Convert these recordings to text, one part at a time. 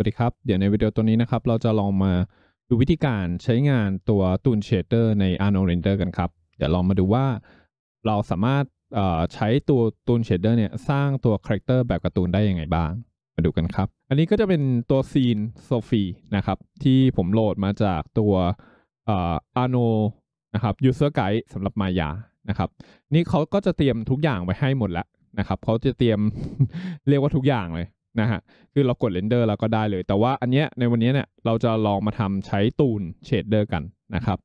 สวัสดีครับ เดี๋ยวในวิดีโอตัวนี้นะครับ เราจะลองมาดูวิธีการใช้งานตัวตูนเชเดอร์ใน Arno Render กันครับ เดี๋ยวลองมาดูว่าเราสามารถใช้ตัวตูนเชเดอร์เนี่ยสร้างตัวคาแรคเตอร์แบบการ์ตูนได้ยังไงบ้าง มาดูกันครับ อันนี้ก็จะเป็นตัวซีนโซฟีนะครับที่ผมโหลดมาจากตัวอาร์โนนะครับ User Guide สำหรับมายานะครับ นี่เขาก็จะเตรียมทุกอย่างไว้ให้หมดแล้วนะครับเขาจะเตรียมเรียกว่าทุกอย่างเลยนะฮะคือเรากดเรนเดอร์เราก็ได้เลย แต่ว่าอันเนี้ยในวันนี้เนี่ยเราจะลองมาทำใช้ตูนเชดเดอร์กันนะครับ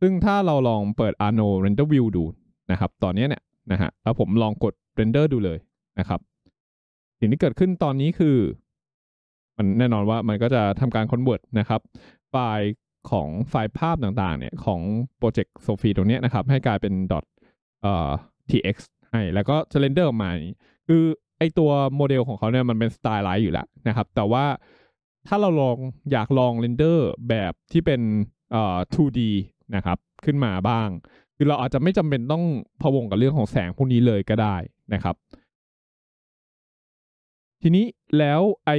ซึ่งถ้าเราลองเปิด Arno Render View ดูนะครับ ตอนนี้เนี่ยนะฮะแล้วผมลองกดเรนเดอร์ดูเลยนะครับสิ่งที่เกิดขึ้นตอนนี้คือมันแน่นอนว่ามันก็จะทำการคอนเวิร์ตนะครับ ไฟล์ของไฟล์ภาพต่างๆ เนี่ยของโปรเจกต์โซฟีตรงนี้นะครับ ให้กลายเป็น dot tx ให้ แล้วก็จะเรนเดอร์ออกมาคือไอตัวโมเดลของเขาเนี่ยมันเป็นสไตล์ไลท์อยู่แล้วนะครับ แต่ว่าถ้าเราลองอยากลองเรนเดอร์แบบที่เป็นเอ่อ 2D นะครับ ขึ้นมาบ้าง คือเราอาจจะไม่จำเป็นต้องพะวงกับเรื่องของแสงพวกนี้เลยก็ได้นะครับ ทีนี้แล้วไอ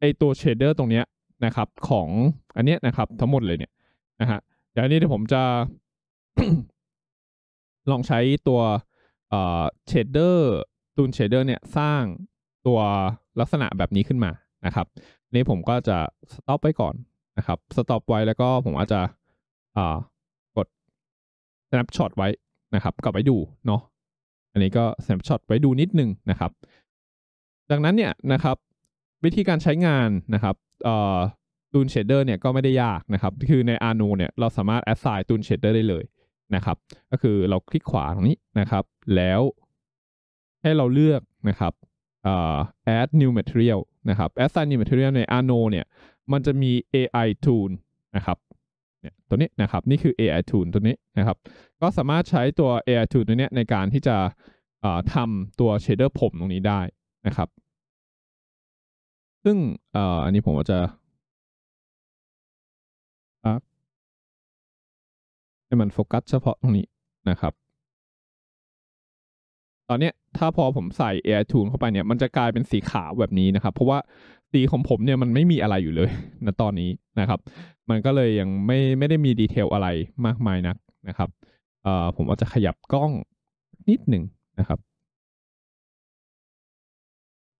ไอตัวเชดเดอร์ตรงเนี้ยนะครับของอันเนี้ยนะครับทั้งหมดเลยเนี่ยนะฮะเดี๋ยวนี้ีผมจะลองใช้ตัวเชดเดอร์ตูนเชเดอร์เนี่ยสร้างตัวลักษณะแบบนี้ขึ้นมานะครับ นี่ผมก็จะสต็อปไว้ก่อนนะครับ สต็อปไว้แล้วก็ผมอาจจะกด snapshot ไว้นะครับกลับไปดูเนาะอันนี้ก็ snapshot ไว้ดูนิดนึงนะครับดังนั้นเนี่ยนะครับ วิธีการใช้งานนะครับตูนเชเดอร์เนี่ยก็ไม่ได้ยากนะครับคือในอานูเนี่ยเราสามารถ assign ตูนเชเดอร์ได้เลยนะครับ ก็คือเราคลิกขวาตรงนี้นะครับ แล้วให้เราเลือกนะครับ add new material นะครับ assign new material ใน Arno เนี่ย มันจะมี AI tool นะครับ เนี่ยตัวนี้นะครับ นี่คือ AI tool ตัวนี้นะครับ ก็สามารถใช้ตัว AI tool ตัวนี้ในการที่จะทำตัวเช a เดอร์ผมตรงนี้ได้นะครับ ซึ่งอันนี้ผมจะ ให้มันโฟกัสเฉพาะตรงนี้นะครับ ตอนนี้ถ้าพอผมใส่ Air Tune เข้าไปเนี่ย มันจะกลายเป็นสีขาวแบบนี้นะครับ เพราะว่าสีของผมเนี่ยมันไม่มีอะไรอยู่เลยนะตอนนี้นะครับ มันก็เลยยังไม่ไม่ได้มีดีเทลอะไรมากมายนักนะครับ เอ่อผมอาจจะขยับกล้องนิดหนึ่งนะครับ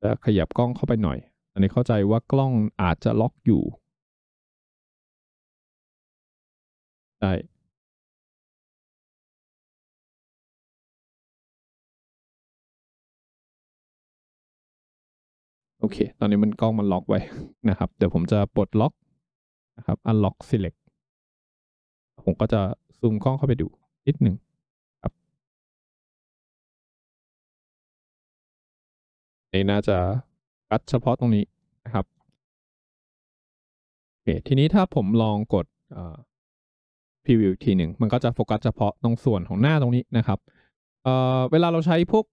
จะขยับกล้องเข้าไปหน่อย อันนี้เข้าใจว่ากล้องอาจจะล็อกอยู่ ได้โอเค ตอนนี้มันกล้องมันล็อกไว้นะครับ เดี๋ยวผมจะปลดล็อกนะครับ unlock select ผมก็จะซูมกล้องเข้าไปดู นิดหนึ่งครับ นี่น่าจะกัดเฉพาะตรงนี้นะครับโอเค ทีนี้ถ้าผมลองกดพรีวิวทีหนึ่ง มันก็จะโฟกัสเฉพาะตรงส่วนของหน้าตรงนี้นะครับเเวลาเราใช้พวก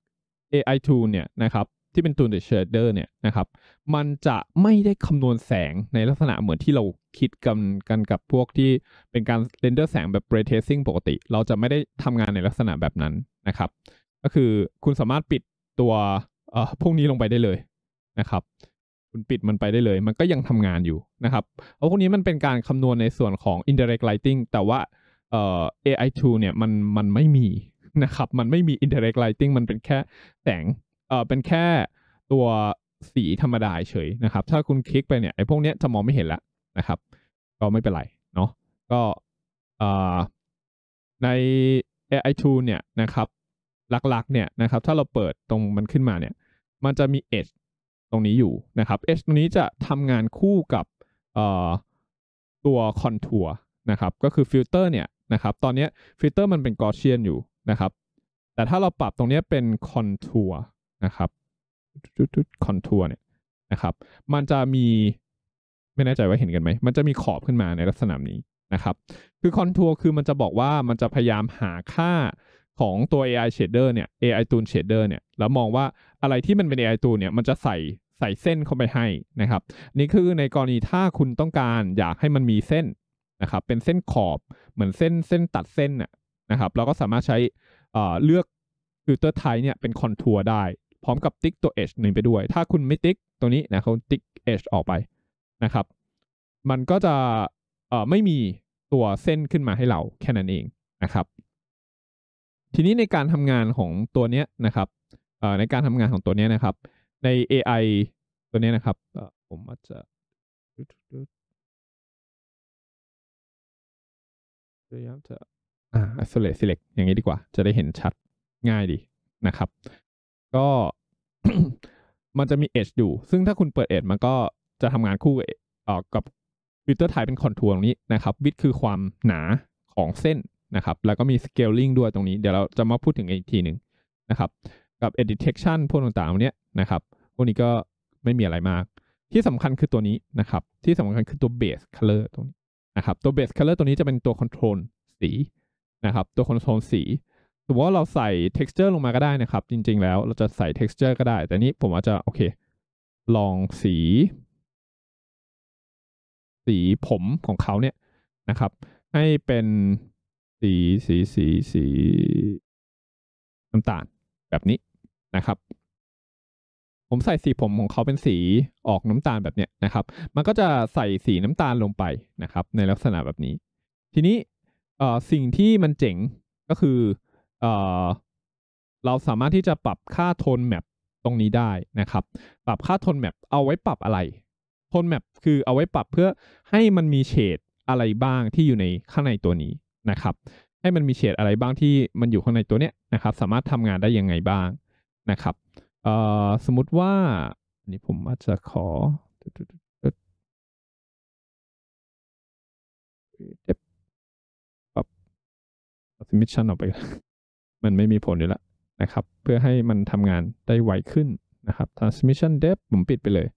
AI tool เนี่ยนะครับที่เป็นตัวเดชเดอร์เนี่ยนะครับ มันจะไม่ได้คำนวณแสงในลักษณะเหมือนที่เราคิดกันกันกับพวกที่เป็นการเรนเดอร์แสงแบบ r ร y tracing ปกติ เราจะไม่ได้ทำงานในลักษณะแบบนั้นนะครับ ก็คือคุณสามารถปิดตัวเอ่อพวกนี้ลงไปได้เลยนะครับ คุณปิดมันไปได้เลย มันก็ยังทำงานอยู่นะครับเอาพวกนี้มันเป็นการคำนวณในส่วนของ indirect lighting แต่ว่าเอ่อ AI2 เนี่ยมันมันไม่มีนะครับ มันไม่มี indirect lighting มันเป็นแค่แสงเออเป็นแค่ตัวสีธรรมดาเฉยนะครับ ถ้าคุณคลิกไปเนี่ยไอ้พวกเนี้ยจะมองไม่เห็นละนะครับก็ไม่เป็นไรเนาะก็ใน AI tool เนี่ยนะครับ หลักๆ เนี่ยนะครับ ถ้าเราเปิดตรงมันขึ้นมาเนี่ย มันจะมี Edge ตรงนี้อยู่นะครับ Edge ตรงนี้จะทำงานคู่กับตัว Contour นะครับก็คือฟิลเตอร์เนี่ยนะครับ ตอนนี้ฟิลเตอร์มันเป็นกอเชียนอยู่นะครับ แต่ถ้าเราปรับตรงนี้เป็น Contour นะครับคอนทัวร์เนี่ยนะครับ มันจะมี ไม่แน่ใจว่าเห็นกันไหม มันจะมีขอบขึ้นมาในลักษณะนี้นะครับ คือคอนทัวร์คือมันจะบอกว่ามันจะพยายามหาค่าของตัว AI shader เนี่ย AI o ูน shader เนี่ยแล้วมองว่าอะไรที่มันเป็น AI ต o l เนี่ยมันจะใส่ใส่เส้นเข้าไปให้นะครับ นี่คือในกรณีถ้าคุณต้องการอยากให้มันมีเส้นนะครับเป็นเส้นขอบเหมือนเส้นเส้นตัดเส้นนะครับเราก็สามารถใช้เลือกฟิลเตอร์ไทป์เนี่ยเป็นคอนทัวร์ได้พร้อมกับติ๊กตัว edge หนึ่งไปด้วย ถ้าคุณไม่ติ๊กตัวนี้นะเขาติ๊ก edge ออกไปนะครับ มันก็จะเอ่อไม่มีตัวเส้นขึ้นมาให้เราแค่นั้นเองนะครับ ทีนี้ในการทำงานของตัวเนี้ยนะครับ เอ่อในการทำงานของตัวเนี้ยนะครับ ใน AI ตัวเนี้ยนะครับเอ่อผมอาจจะพยายามจะอ่า select select อย่างนี้ดีกว่า จะได้เห็นชัดง่ายดีนะครับก็มันจะมี edge อยู่ซึ่งถ้าคุณเปิด edge มันก็จะทำงานคู่กับฟิลเตอร์ไทายเป็นคอนทัวร์ตรงนี้นะครับ วิดคือความหนาของเส้นนะครับ แล้วก็มีสเกลลิงด้วยตรงนี้เดี๋ยวเราจะมาพูดถึงอีกทีหนึ่งนะครับ กับเอดิเทคชันพวกต่างๆเนี้ยนะครับพวกนี้ก็ไม่มีอะไรมาก ที่สำคัญคือตัวนี้นะครับ ที่สำคัญคือตัวเสคัลเลอร์ตรงนี้นะครับ ตัวเสคัลเลอร์ตัวนี้จะเป็นตัวคอนโทรลสีนะครับ ตัวคอนโทรลสีสมมติว่าเราใส่ texture ลงมาก็ได้นะครับ จริงๆแล้วเราจะใส่ texture ก็ได้ แต่นี้ผมอาจจะโอเค ลองสี สีผมของเขาเนี่ยนะครับ ให้เป็นสีสีสีสี น้ำตาลแบบนี้นะครับ ผมใส่สีผมของเขาเป็นสีออกน้ำตาลแบบเนี้ยนะครับ มันก็จะใส่สีน้ำตาลลงไปนะครับในลักษณะแบบนี้ ทีนี้สิ่งที่มันเจ๋งก็คือเอ่อเราสามารถที่จะปรับค่าโทนแมปตรงนี้ได้นะครับ ปรับค่าโทนแมปเอาไว้ปรับอะไรโทนแมปคือเอาไว้ปรับเพื่อให้มันมีเฉดอะไรบ้างที่อยู่ในข้างในตัวนี้นะครับ ให้มันมีเฉดอะไรบ้างที่มันอยู่ข้างในตัวเนี้ยนะครับ สามารถทำงานได้ยังไงบ้างนะครับ เอ่อสมมุติว่านี่ผมอาจจะขอปรับ submission ออกไปมันไม่มีผลอยู่แล้วนะครับ เพื่อให้มันทำงานได้ไวขึ้นนะครับ transmission depth ผมปิดไปเลย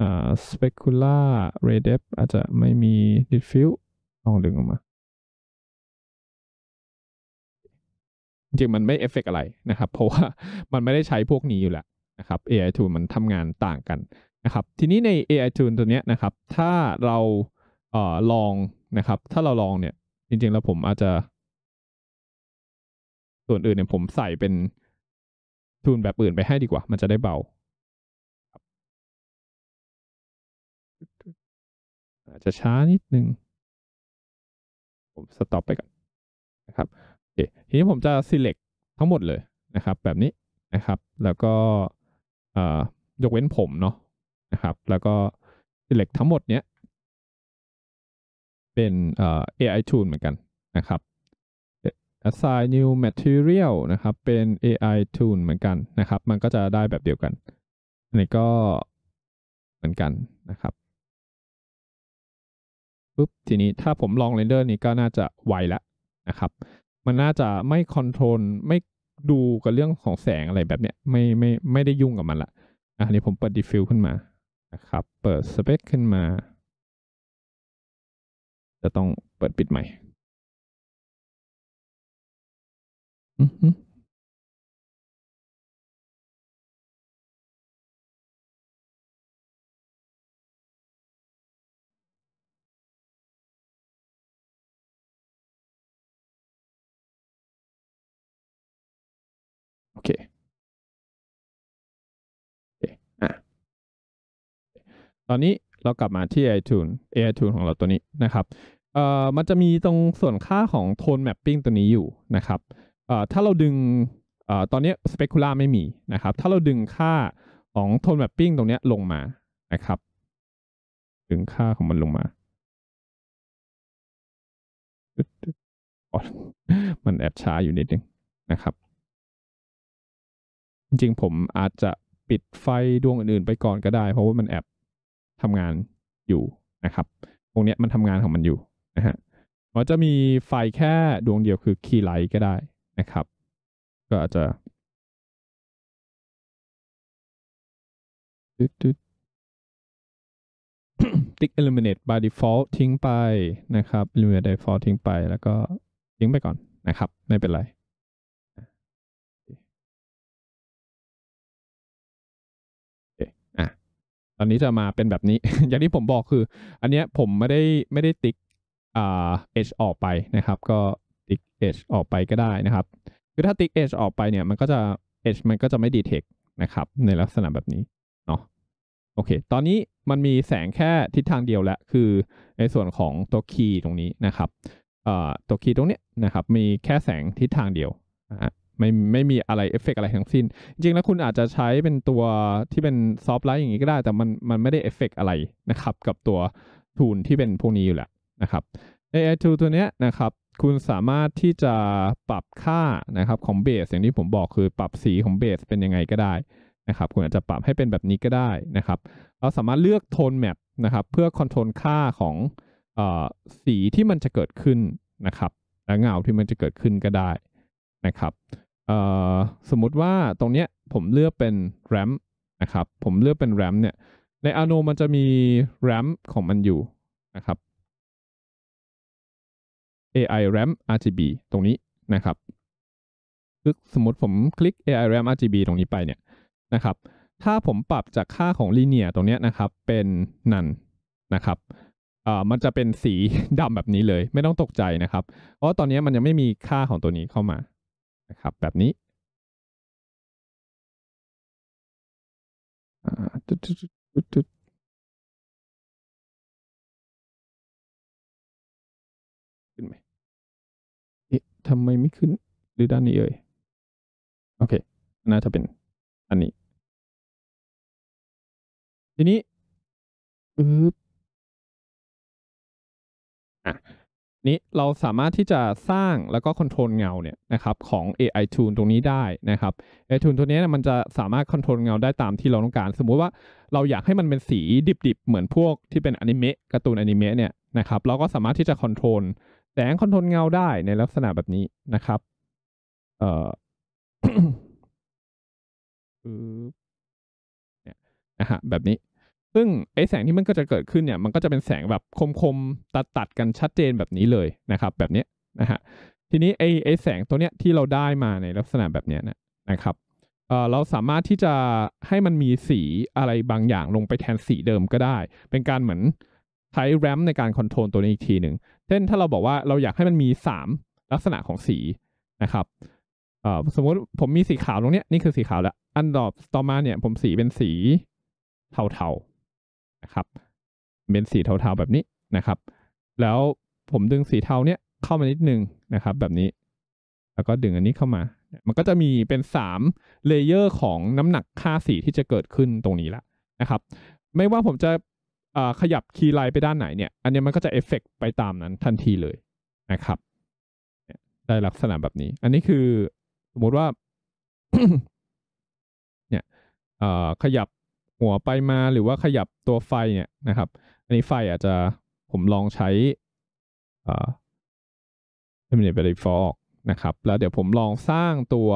อ่า specula ray depth อาจจะไม่มี diffuse ลองดึงออกมา จริงมันไม่เอฟเฟกอะไรนะครับ เพราะว่ามันไม่ได้ใช้พวกนี้อยู่แล้วนะครับ AI tool มันทำงานต่างกันนะครับ ทีนี้ใน AI tool ตัวเนี้ยนะครับ ถ้าเราเอ่อลองนะครับ ถ้าเราลองเนี่ย จริงๆ แล้วผมอาจจะส่วนอื่นเนี่ยผมใส่เป็น ทูนแบบอื่นไปให้ดีกว่า มันจะได้เบาอาจจะช้านิดนึง ผมสต็อปไปก่อนนะครับโอเคทีนี้ผมจะ select ทั้งหมดเลยนะครับแบบนี้นะครับ แล้วก็ยกเว้นผมเนาะนะครับ แล้วก็ select ทั้งหมดเนี้ย เป็น AI tool เหมือนกันนะครับ assign new material นะครับ เป็น AI tool เหมือนกันนะครับ มันก็จะได้แบบเดียวกัน อันนี้ก็เหมือนกันนะครับปุ๊บ ทีนี้ถ้าผมลองเรนเดอร์นี้ก็น่าจะไวแล้วนะครับ มันน่าจะไม่คอนโทรล ไม่ดูกับเรื่องของแสงอะไรแบบเนี้ย ไม่ไม่ไม่ได้ยุ่งกับมันละอันนี้ผมเปิดด f ฟิลขึ้นมา นะครับ เปิดสเปคขึ้นมา จะต้องเปิดปิดใหม่โอเคตอนนี้เรากลับมาที่ iTunes iTunes ของเราตัวนี้นะครับ เอ่อมันจะมีตรงส่วนค่าของ Tone Mapping ตัวนี้อยู่นะครับถ้าเราดึงอตอนนี้สเปกุล่าไม่มีนะครับถ้าเราดึงค่าของโทนแมปปิ้งตรงนี้ลงมานะครับดึงค่าของมันลงมาออมันแอบช้าอยู่นิดนึงนะครับ จริงๆ ผมอาจจะปิดไฟดวงอื่นๆไปก่อนก็ได้ เพราะว่ามันแอบทำงานอยู่นะครับตรงนี้มันทำงานของมันอยู่นะฮะมันจะมีไฟแค่ดวงเดียวคือคีย์ไลท์ก็ได้นะครับ ก็อาจจะ ติ๊ก eliminate by default ทิ้งไปนะครับ eliminate by default ทิ้งไป แล้วก็ทิ้งไปก่อนนะครับ ไม่เป็นไรตอนนี้จะมาเป็นแบบนี้ อย่างที่ผมบอกคือ อันเนี้ยผมไม่ได้ไม่ได้ติ๊กอ่า edge ออกไปนะครับก็ edge ออกไปก็ได้นะครับ คือถ้าติ๊ก edge ออกไปเนี่ยมันก็จะ edge มันก็จะไม่ detect นะครับ ในลักษณะแบบนี้เนาะโอเค ตอนนี้มันมีแสงแค่ทิศทางเดียวแล้วคือในส่วนของตัวคีย์ตรงนี้นะครับตัวคีย์ตรงเนี้ยนะครับ มีแค่แสงทิศทางเดียวไม่ไม่มีอะไรเอฟเฟกอะไรทั้งสิ้นจริงๆแล้วคุณอาจจะใช้เป็นตัวที่เป็นซอฟต์ไลท์อย่างนี้ก็ได้ แต่มันมันไม่ได้เอฟเฟกอะไรนะครับ กับตัวทูนที่เป็นพวกนี้อยู่แล้วนะครับ AI tool ตัวเนี้ยนะครับ คุณสามารถที่จะปรับค่านะครับของเบสอย่างที่ผมบอกคือปรับสีของเบสเป็นยังไงก็ได้นะครับ คุณอาจจะปรับให้เป็นแบบนี้ก็ได้นะครับเราสามารถเลือกโทนแมปนะครับ เพื่อคอนโทรลค่าของอสีที่มันจะเกิดขึ้นนะครับและเงาที่มันจะเกิดขึ้นก็ได้นะครับสมมุติว่าตรงเนี้ยผมเลือกเป็นแรมนะครับ ผมเลือกเป็นแรมเนี่ย ในอโนมันจะมีแรมของมันอยู่นะครับ AI RAM RGB ตรงนี้นะครับคือสมมติผมคลิก AI RAM RGB ตรงนี้ไปเนี่ยนะครับ ถ้าผมปรับจากค่าของลีเนียตรงนี้นะครับ เป็นนันนะครับอ่มันจะเป็นสีดำแบบนี้เลยไม่ต้องตกใจนะครับ เพราะตอนนี้มันยังไม่มีค่าของตัวนี้เข้ามานะครับแบบนี้ทำไมไม่ขึ้นหรือด้านนี้เอ่ยโอเคน่าจะเป็น อันนี้ ทีนี้อืออ่ะนี้เราสามารถที่จะสร้างแล้วก็คนโทรลเงาเนี่ยนะครับ ของ AI Tool ตรงนี้ได้นะครับ AI Tool ตัวนี้มันจะสามารถคนโทรลเงาได้ตามที่เราต้องการ สมมุติว่าเราอยากให้มันเป็นสีดิบ ๆ เหมือนพวกที่เป็นอนิเมะการ์ตูนอนิเมะเนี่ยนะครับเราก็สามารถที่จะคนโทรลแสงคอนโทรลเงาได้ในลักษณะแบบนี้นะครับเออเนี่ยนะฮะแบบนี้ ซึ่งไอ้แสงที่มันก็จะเกิดขึ้นเนี่ยมันก็จะเป็นแสงแบบคมๆตัดตัดกันชัดเจนแบบนี้เลยนะครับ แบบนี้นะฮะ ทีนี้ไอ้ไอ้แสงตัวเนี้ยที่เราได้มาในลักษณะแบบเนี้ยนะนะครับ เอ่อเราสามารถที่จะให้มันมีสีอะไรบางอย่างลงไปแทนสีเดิมก็ได้ เป็นการเหมือนใช้แรมในการคอนโทรลตัวนี้อีกทีหนึ่งเช่นถ้าเราบอกว่าเราอยากให้มันมีสามลักษณะของสีนะครับสมมุติผมมีสีขาวตรงนี้นี่คือสีขาวแล้วอันดอบต่อมาเนี่ยผมสีเป็นสีเทาๆนะครับ เป็นสีเทาๆแบบนี้นะครับ แล้วผมดึงสีเทาเนี้ยเข้ามานิดนึงนะครับแบบนี้ แล้วก็ดึงอันนี้เข้ามา มันก็จะมีเป็นสามเลเยอร์ของน้ำหนักค่าสีที่จะเกิดขึ้นตรงนี้ละนะครับ ไม่ว่าผมจะขยับคีย์ไลน์ไปด้านไหนเนี่ย อันนี้มันก็จะเอฟเฟกไปตามนั้นทันทีเลยนะครับได้ลักษณะแบบนี้ อันนี้คือสมมติว่าเนี่ยขยับหัวไปมาหรือว่าขยับตัวไฟเนี่ยนะครับ อันนี้ไฟอาจจะผมลองใช้อ่า t e r m i n a ย e อกนะครับ แล้วเดี๋ยวผมลองสร้างตัว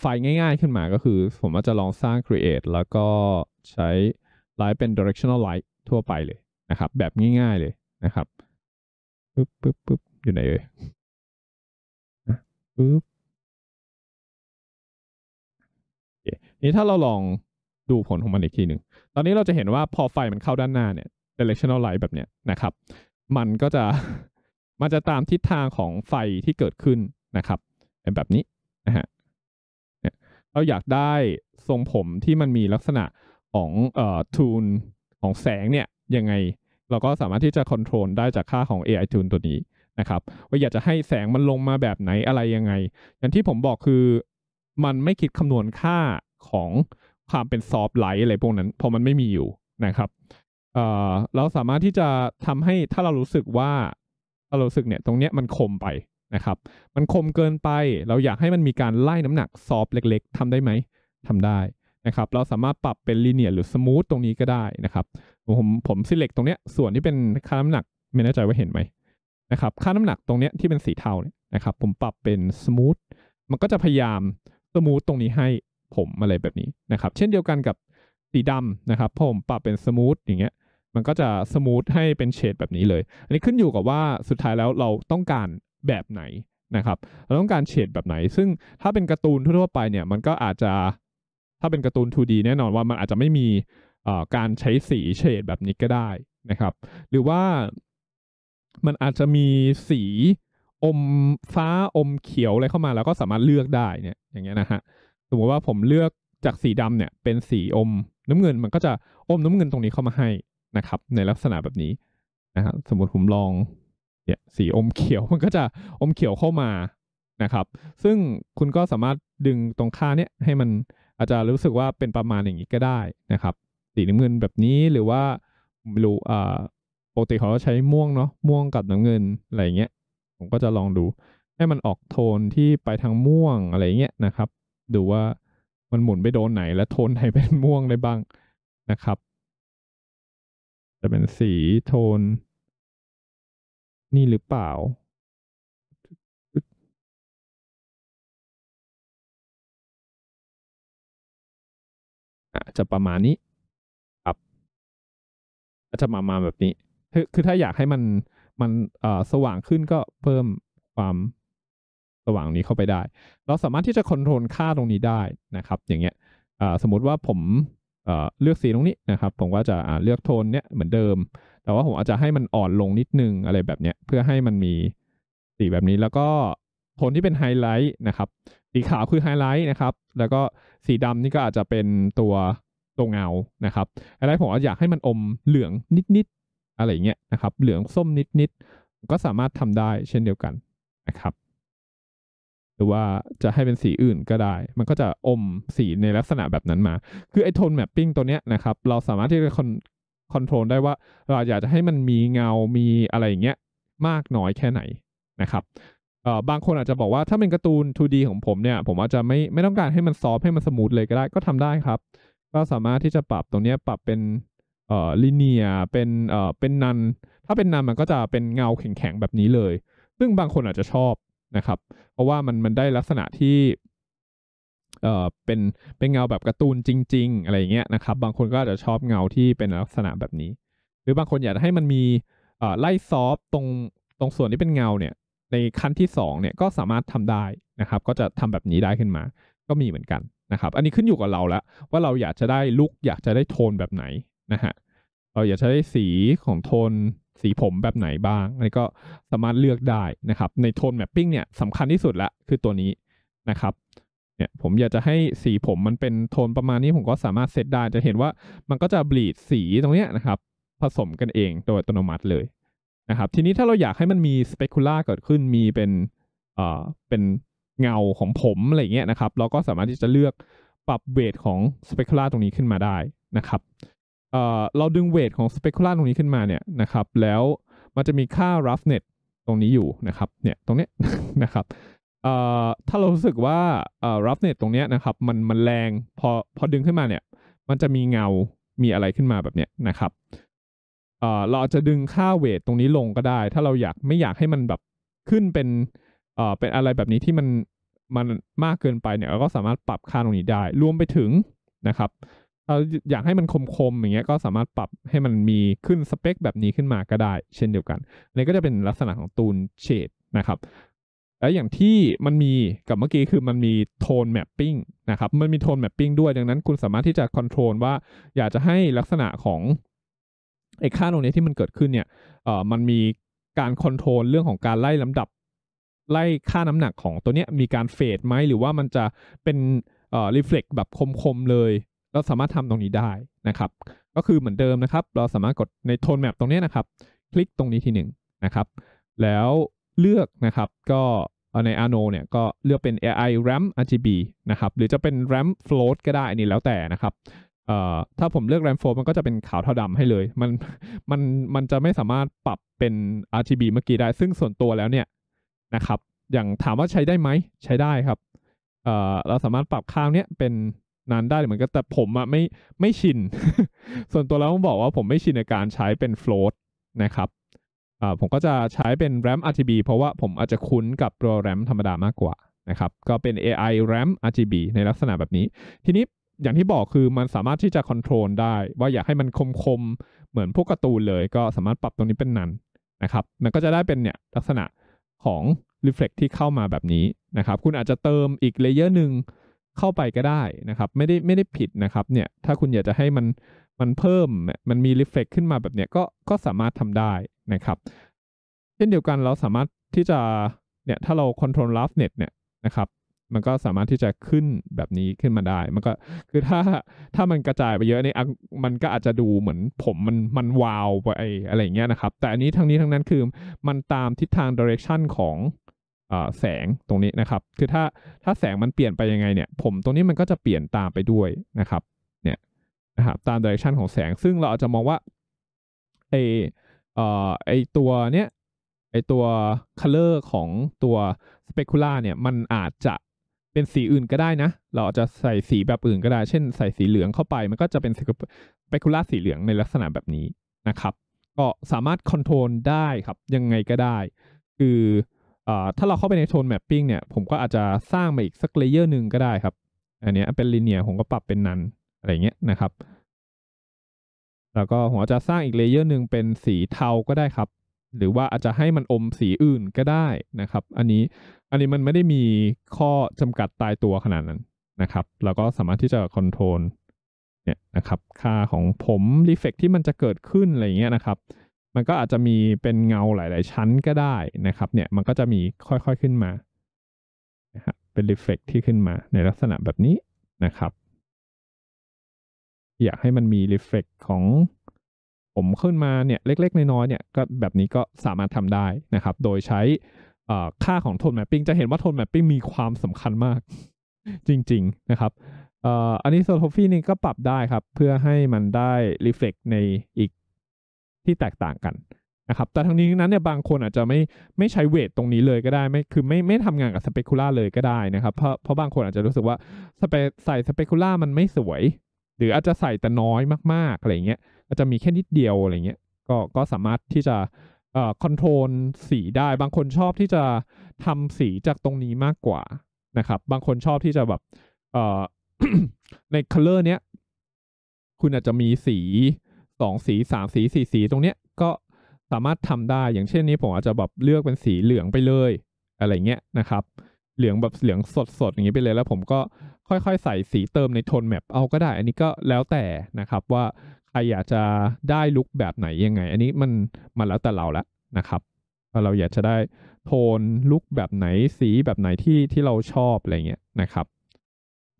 ไฟง่ายๆขึ้นมาก็คือผมจะลองสร้าง create แล้วก็ใช้ไลท์เป็น directional light ทั่วไปเลยนะครับ แบบง่าย ๆเลยนะครับปึ๊บปึ๊บปึ๊บอยู่ไหนเอ่ยปึ๊บนี้ถ้าเราลองดูผลของมันอีกทีหนึ่ง ตอนนี้เราจะเห็นว่าพอไฟมันเข้าด้านหน้าเนี่ย directional light แบบเนี้ยนะครับ มันก็จะ มันจะตามทิศทางของไฟที่เกิดขึ้นนะครับ เป็นแบบนี้นะฮะเราอยากได้ทรงผมที่มันมีลักษณะของเอ่อทูนของแสงเนี่ยยังไงเราก็สามารถที่จะคอนโทรลได้จากค่าของ AI ทูนตัวนี้นะครับ ว่าอยากจะให้แสงมันลงมาแบบไหนอะไรยังไง อย่างที่ผมบอกคือมันไม่คิดคำนวณค่าของความเป็นซอฟไลท์อะไรพวกนั้นเพราะมันไม่มีอยู่นะครับเอ่อเราสามารถที่จะทำให้ถ้าเรารู้สึกว่าเรารู้สึกเนี่ยตรงเนี้ยมันคมไปนะครับ มันคมเกินไปเราอยากให้มันมีการไล่น้ำหนักซอฟเล็ก ๆ ทำได้ไหมทำได้นะครับเราสามารถปรับเป็นลีเนียหรือสมูทตรงนี้ก็ได้นะครับผมผมส e l e กตรงเนี้ยส่วนที่เป็นค่าน้ำหนักไม่แน่ใจว่าเห็นไหมนะครับค่าน้ำหนักตรงเนี้ยที่เป็นสีเทาเนี่ยนะครับผมปรับเป็นสมูทมันก็จะพยายามสมูทตรงนี้ให้ผมอะไรแบบนี้นะครับเช่นเดียวกันกับสีดำนะครับผมปรับเป็นสมูทอย่างเงี้ย มันก็จะสมูทให้เป็นเฉดแบบนี้เลยอันนี้ขึ้นอยู่กับว่าสุดท้ายแล้วเราต้องการแบบไหนนะครับเราต้องการเฉดแบบไหน ซึ่งถ้าเป็นการ์ตูนทั่วไปเนี่ย มันก็อาจจะถ้าเป็นการ์ตูน 2D แน่นอนว่ามันอาจจะไม่มีการใช้สีเฉดแบบนี้ก็ได้นะครับ หรือว่ามันอาจจะมีสีอมฟ้าอมเขียวอะไรเข้ามา แล้วก็สามารถเลือกได้เนี่ยอย่างเงี้ยนะฮะสมมติว่าผมเลือกจากสีดำเนี่ย เป็นสีอมน้ำเงิน มันก็จะอมน้ำเงินตรงนี้เข้ามาให้นะครับ ในลักษณะแบบนี้นะครับสมมติผมลองเนี่ยสีอมเขียวมันก็จะอมเขียวเข้ามานะครับ ซึ่งคุณก็สามารถดึงตรงค่าเนี่ยให้มันอาจจะรู้สึกว่าเป็นประมาณอย่างนี้ก็ได้นะครับ สีน้ำเงินแบบนี้หรือว่าไม่รู้อ่าปกติเขาใช้ม่วงเนาะม่วงกับน้ำเงินอะไรเงี้ยผมก็จะลองดู ให้มันออกโทนที่ไปทางม่วงอะไรเงี้ยนะครับ ดูว่ามันหมุนไปโดนไหนและโทนไหนเป็นม่วงได้บ้างนะครับ จะเป็นสีโทน นี่หรือเปล่าจะประมาณนี้ครับก็จะมามาแบบนี้คือคือถ้าอยากให้มันมันสว่างขึ้นก็เพิ่มความสว่างนี้เข้าไปได้ เราสามารถที่จะคอนโทรลค่าตรงนี้ได้นะครับ อย่างเงี้ยสมมติว่าผมเลือกสีตรงนี้นะครับ ผมก็จะเลือกโทนเนี้ยเหมือนเดิม แต่ว่าผมอาจจะให้มันอ่อนลงนิดนึงอะไรแบบเนี้ย เพื่อให้มันมีสีแบบนี้แล้วก็โทนที่เป็นไฮไลท์นะครับสีขาวคือไฮไลท์นะครับ แล้วก็สีดำนี่ก็อาจจะเป็นตัวตัวเงานะครับไฮไลท์ผมอยากให้มันอมเหลืองนิดๆอะไรเงี้ยนะครับเหลืองส้มนิดๆ ก็สามารถทำได้เช่นเดียวกันนะครับ หรือว่าจะให้เป็นสีอื่นก็ได้ มันก็จะอมสีในลักษณะแบบนั้นมา คือไอโทนแมปปิ้งตัวเนี้ยนะครับ เราสามารถที่จะคอนคอนโทรลได้ว่า เราอยากจะให้มันมีเงา มีอะไรอย่างเงี้ยมากน้อยแค่ไหนนะครับเอ่อบางคนอาจจะบอกว่าถ้าเป็นการ์ตูน 2D ของผมเนี่ย ผมอาจจะไม่ไม่ต้องการให้มันซอฟให้มันสมูทเลยก็ได้ ก็ทำได้ครับ ก็สามารถที่จะปรับตรงนี้ปรับเป็นเอ่อลิเนียเป็นเอ่อเป็นนัน ถ้าเป็นนันมันก็จะเป็นเงาแข็งๆแบบนี้เลย ซึ่งบางคนอาจจะชอบนะครับ เพราะว่ามันมันได้ลักษณะที่ เอ่อเป็นเป็นเงาแบบการ์ตูนจริง ๆอะไรอย่างเงี้ยนะครับ บางคนก็อาจจะชอบเงาที่เป็นลักษณะแบบนี้ หรือบางคนอยากให้มันมีเอ่อไล่ซอฟตรงตรงส่วนที่เป็นเงาเนี่ยในขั้นที่2เนี่ยก็สามารถทำได้นะครับก็จะทำแบบนี้ได้ขึ้นมา ก็มีเหมือนกันนะครับ อันนี้ขึ้นอยู่กับเราแล้ว ว่าเราอยากจะได้ลุกอยากจะได้โทนแบบไหนนะฮะเราอยากจะได้สีของโทนสีผมแบบไหนบ้าง อันนี้ก็สามารถเลือกได้นะครับในโทนแมปปิ้งเนี่ยสำคัญที่สุดละคือตัวนี้นะครับเนี่ยผมอยากจะให้สีผมมันเป็นโทนประมาณนี้ผมก็สามารถเซตได้จะเห็นว่ามันก็จะบลีดสีตรงเนี้ยนะครับผสมกันเองโดยอัตโนมัติเลยนะครับทีนี้ถ้าเราอยากให้มันมีสเปกุล่าเกิดขึ้นมีเป็นเอ่อเป็นเงาของผมอะไรเงี้ยนะครับเราก็สามารถที่จะเลือกปรับเวทของสเปกุล่าตรงนี้ขึ้นมาได้นะครับเอ่อเราดึงเวทของสเปกุล่าตรงนี้ขึ้นมาเนี่ยนะครับ แล้วมันจะมีค่า roughness ตรงนี้อยู่นะครับเนี่ยตรงเนี้ยนะครับเอ่อถ้าเรารู้สึกว่าเอ่อ roughness ตรงเนี้ยนะครับ มันมันแรงพอพอดึงขึ้นมาเนี่ย มันจะมีเงา มีอะไรขึ้นมาแบบเนี้ยนะครับเออเราจะดึงค่าเวทตรงนี้ลงก็ได้ ถ้าเราอยากไม่อยากให้มันแบบขึ้นเป็นเออเป็นอะไรแบบนี้ที่มันมันมากเกินไปเนี่ยเราก็สามารถปรับค่าตรงนี้ได้รวมไปถึงนะครับเราอยากให้มันคมๆอย่างเงี้ย ก็สามารถปรับให้มันมีขึ้นสเปค แบบนี้ขึ้นมาก็ได้ เช่นเดียวกันนี่ก็จะเป็นลักษณะของตูนเฉดนะครับแล้วอย่างที่มันมีกับเมื่อกี้คือมันมีโทนแมปปิ้งนะครับมันมีโทนแมปปิ้งด้วยดังนั้นคุณสามารถที่จะคอนโทรลว่าอยากจะให้ลักษณะของไอ้ค่าตรงนี้ที่มันเกิดขึ้นเนี่ยเอ่อมันมีการคอนโทรลเรื่องของการไล่ลำดับไล่ค่าน้ำหนักของตัวเนี้ยมีการเฟดไหมหรือว่ามันจะเป็นเอ่อรีเฟล็กแบบคมๆเลยเราสามารถทำตรงนี้ได้นะครับ ก็คือเหมือนเดิมนะครับ เราสามารถกดในโทนแมปตรงนี้นะครับ คลิกตรงนี้ทีหนึ่งนะครับ แล้วเลือกนะครับก็ในร์โนเนี่ยก็เลือกเป็น AI RAM RGB นะครับ หรือจะเป็น RAM Float ก็ได้นี่แล้วแต่นะครับถ้าผมเลือกแรมโฟมันก็จะเป็นขาวเทาดำให้เลยมันมันมันจะไม่สามารถปรับเป็น RGB เมื่อกี้ได้ซึ่งส่วนตัวแล้วเนี่ยนะครับอย่างถามว่าใช้ได้ไหมใช้ได้ครับเเราสามารถปรับข้างเนี้ยเป็นน้นได้เหมือนกันแต่ผมอะไม่ไม่ชิน ส่วนตัวแล้วผมบอกว่าผมไม่ชินในการใช้เป็นโฟลตนะครับผมก็จะใช้เป็น RAM RGB เพราะว่าผมอาจจะคุ้นกับตัว RAM ธรรมดามากกว่านะครับก็เป็น AI RAM RGB ในลักษณะแบบนี้ทีนี้อย่างที่บอกคือมันสามารถที่จะคอนโทรลได้ ว่าอยากให้มันคมคมเหมือนพวกกระตูนเลยก็สามารถปรับตรงนี้เป็นนันนะครับ มันก็จะได้เป็นเนี่ยลักษณะของ r e f l e ็กที่เข้ามาแบบนี้นะครับ คุณอาจจะเติมอีกเลเยอร์หนึ่งเข้าไปก็ได้นะครับ ไม่ได้ไม่ได้ผิดนะครับ เนี่ย ถ้าคุณอยากจะให้มันมันเพิ่มมันมี r e f l e ็กขึ้นมาแบบเนี้ยก็ก็สามารถทำได้นะครับ เช่นเดียวกันเราสามารถที่จะเนี่ยถ้าเราคอนโทรล r า u เน็ตเนี่ยนะครับมันก็สามารถที่จะขึ้นแบบนี้ขึ้นมาได้ มันก็ คือถ้า ถ้ามันกระจายไปเยอะนี่มันก็อาจจะดูเหมือนผมมันมันวาวไปอะไรอย่างเงี้ยนะครับ แต่อันนี้ทั้งนี้ทั้งนั้นคือมันตามทิศทางด r เรกชันของแสงตรงนี้นะครับ คือถ้า ถ้าแสงมันเปลี่ยนไปยังไงเนี่ย ผมตรงนี้มันก็จะเปลี่ยนตามไปด้วยนะครับ เนี่ยนะครับตามด r เรกชันของแสง ซึ่งเราอาจจะมองว่าไอเอ่อไอตัวเนี้ย ไอตัว color ของตัว specula เนี่ย มันอาจจะเป็นสีอื่นก็ได้นะ เราจะใส่สีแบบอื่นก็ได้ เช่น ใส่สีเหลืองเข้าไป มันก็จะเป็นสเปกุล่าสีเหลืองในลักษณะแบบนี้นะครับ ก็สามารถคอนโทรลได้ครับ ยังไงก็ได้คืออถ้าเราเข้าไปในโทนแมปปิ้งเนี่ย ผมก็อาจจะสร้างมาอีกสักเลเยอร์หนึ่งก็ได้ครับ อันนี้เป็นลิเนียผมก็ปรับเป็นนันอะไรเงี้ยนะครับ แล้วก็ผมจะสร้างอีกเลเยอร์หนึ่งเป็นสีเทาก็ได้ครับหรือว่าอาจจะให้มันอมสีอื่นก็ได้นะครับ อันนี้อันนี้มันไม่ได้มีข้อจำกัดตายตัวขนาดนั้นนะครับเราก็สามารถที่จะคอนโทรลเนี่ยนะครับ ค่าของผมรีเฟกที่มันจะเกิดขึ้นอะไรเงี้ยนะครับ มันก็อาจจะมีเป็นเงาหลาย ๆ ชั้นก็ได้นะครับ เนี่ยมันก็จะมีค่อย ๆ ขึ้นมานะฮะเป็นรีเฟกที่ขึ้นมาในลักษณะแบบนี้นะครับอยากให้มันมีรีเฟกของผมขึ้นมาเนี่ยเล็ก ๆ น้อยๆเนี่ยก็แบบนี้ก็สามารถทำได้นะครับ โดยใช้ค่าของโทนแมปปิ้งจะเห็นว่าโทนแมปปิ้งมีความสำคัญมาก จริงๆนะครับอันนี้โซโทฟี่นี่ก็ปรับได้ครับเพื่อให้มันได้รีเฟล็กในอีกที่แตกต่างกันนะครับแต่ทั้งนี้ทั้งนั้นเนี่ยบางคนอาจจะไม่ไม่ใช้เวทตรงนี้เลยก็ได้ไม่คือไม่ไม่ทำงานกับสเปกุล่าเลยก็ได้ นะครับเพราะเพราะบางคนอาจจะรู้สึกว่าสเปใส่สเปกุล่ามันไม่สวย หรืออาจจะใส่แต่น้อยมากๆอะไรเงี้ยมัจะมีแค่นิดเดียวอะไรเงี้ย ก็ก็สามารถที่จะเอ่อคอนโทรลสีได้ บางคนชอบที่จะ ทำสีจากตรงนี้มากกว่านะครับ บางคนชอบที่จะแบบเอ่อในคัลเลอร์เนี้ย คุณอาจจะมีสีสองสีสามสีสี่สีตรงเนี้ย ก็สามารถทำได้ อย่างเช่นนี้ผมอาจจะแบบเลือกเป็นสีเหลืองไปเลย อะไรเงี้ยนะครับ เหลืองแบบเหลืองสดๆอย่างนี้ไปเลย แล้วผมก็ค่อยๆ ใส่สีเติมในโทนแมปเอาก็ได้ อันนี้ก็แล้วแต่นะครับว่าใครอยากจะได้ลุคแบบไหนยังไง อันนี้มัน มาแล้วแต่เราแล้วนะครับว่าเราอยากจะได้โทนลุคแบบไหนสีแบบไหนที่ที่เราชอบอะไรเงี้ยนะครับ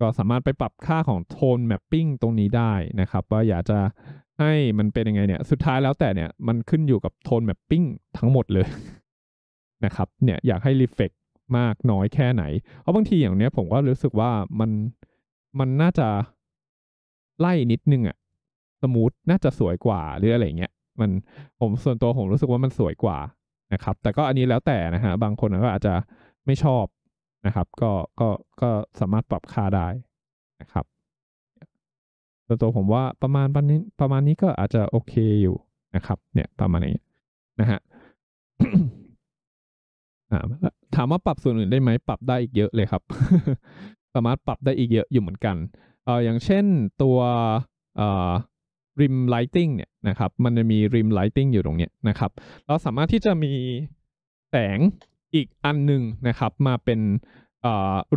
ก็สามารถไปปรับค่าของโทนแมปปิ้งตรงนี้ได้นะครับ ว่าอยากจะให้มันเป็นยังไงเนี่ยสุดท้ายแล้วแต่เนี่ยมันขึ้นอยู่กับโทนแมปปิ้งทั้งหมดเลยนะครับเนี่ยอยากให้รีเฟกมากน้อยแค่ไหนเพราะบางทีอย่างเนี้ยผมก็รู้สึกว่ามันมันน่าจะไล่นิดนึงอะ่ะมูทน่าจะสวยกว่าหรืออะไรเงี้ยมันผมส่วนตัวผมรู้สึกว่ามันสวยกว่านะครับ แต่ก็อันนี้แล้วแต่นะฮะบางคนก็อาจจะไม่ชอบนะครับ ก็ก็ก็สามารถปรับค่าได้นะครับส่วนตัวผมว่าประมาณประมาณนี้ ประมาณนี้ก็อาจจะโอเคอยู่นะครับ เนี่ย ประมาณนี้นะฮะถามว่าปรับส่วนอื่นได้ไหมปรับได้อีกเยอะเลยครับ สามารถปรับได้อีกเยอะอยู่เหมือนกัน เอออย่างเช่นตัวเอ่อริมไลติงเนี่ยนะครับ มันจะมีริมไลติงอยู่ตรงเนี้ยนะครับ เราสามารถที่จะมีแสงอีกอันหนึ่งนะครับ มาเป็น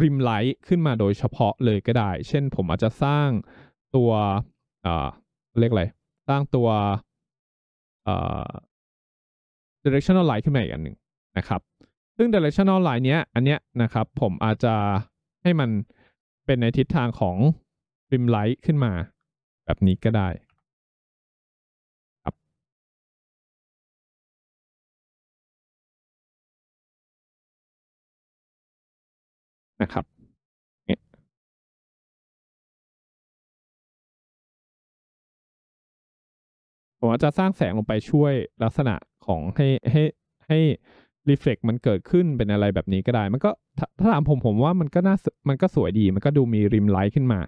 ริมไลท์ขึ้นมาโดยเฉพาะเลยก็ได้ เช่นผมอาจจะสร้างตัวเรียกอะไร สร้างตัว directional light ขึ้นมาอีกอันหนึ่งนะครับ ซึ่ง directional light เนี้ยอันเนี้ยนะครับ ผมอาจจะให้มันเป็นในทิศทางของริมไลท์ขึ้นมาแบบนี้ก็ได้นะครับผมาจะสร้างแสงลงไปช่วยลักษณะของให้ให้ให้รีเฟล็กมันเกิดขึ้นเป็นอะไรแบบนี้ก็ได้ มันก็ถ้าถามผมผมว่ามันก็น่ามันก็สวยดี มันก็ดูมีริมไลท์ขึ้นมา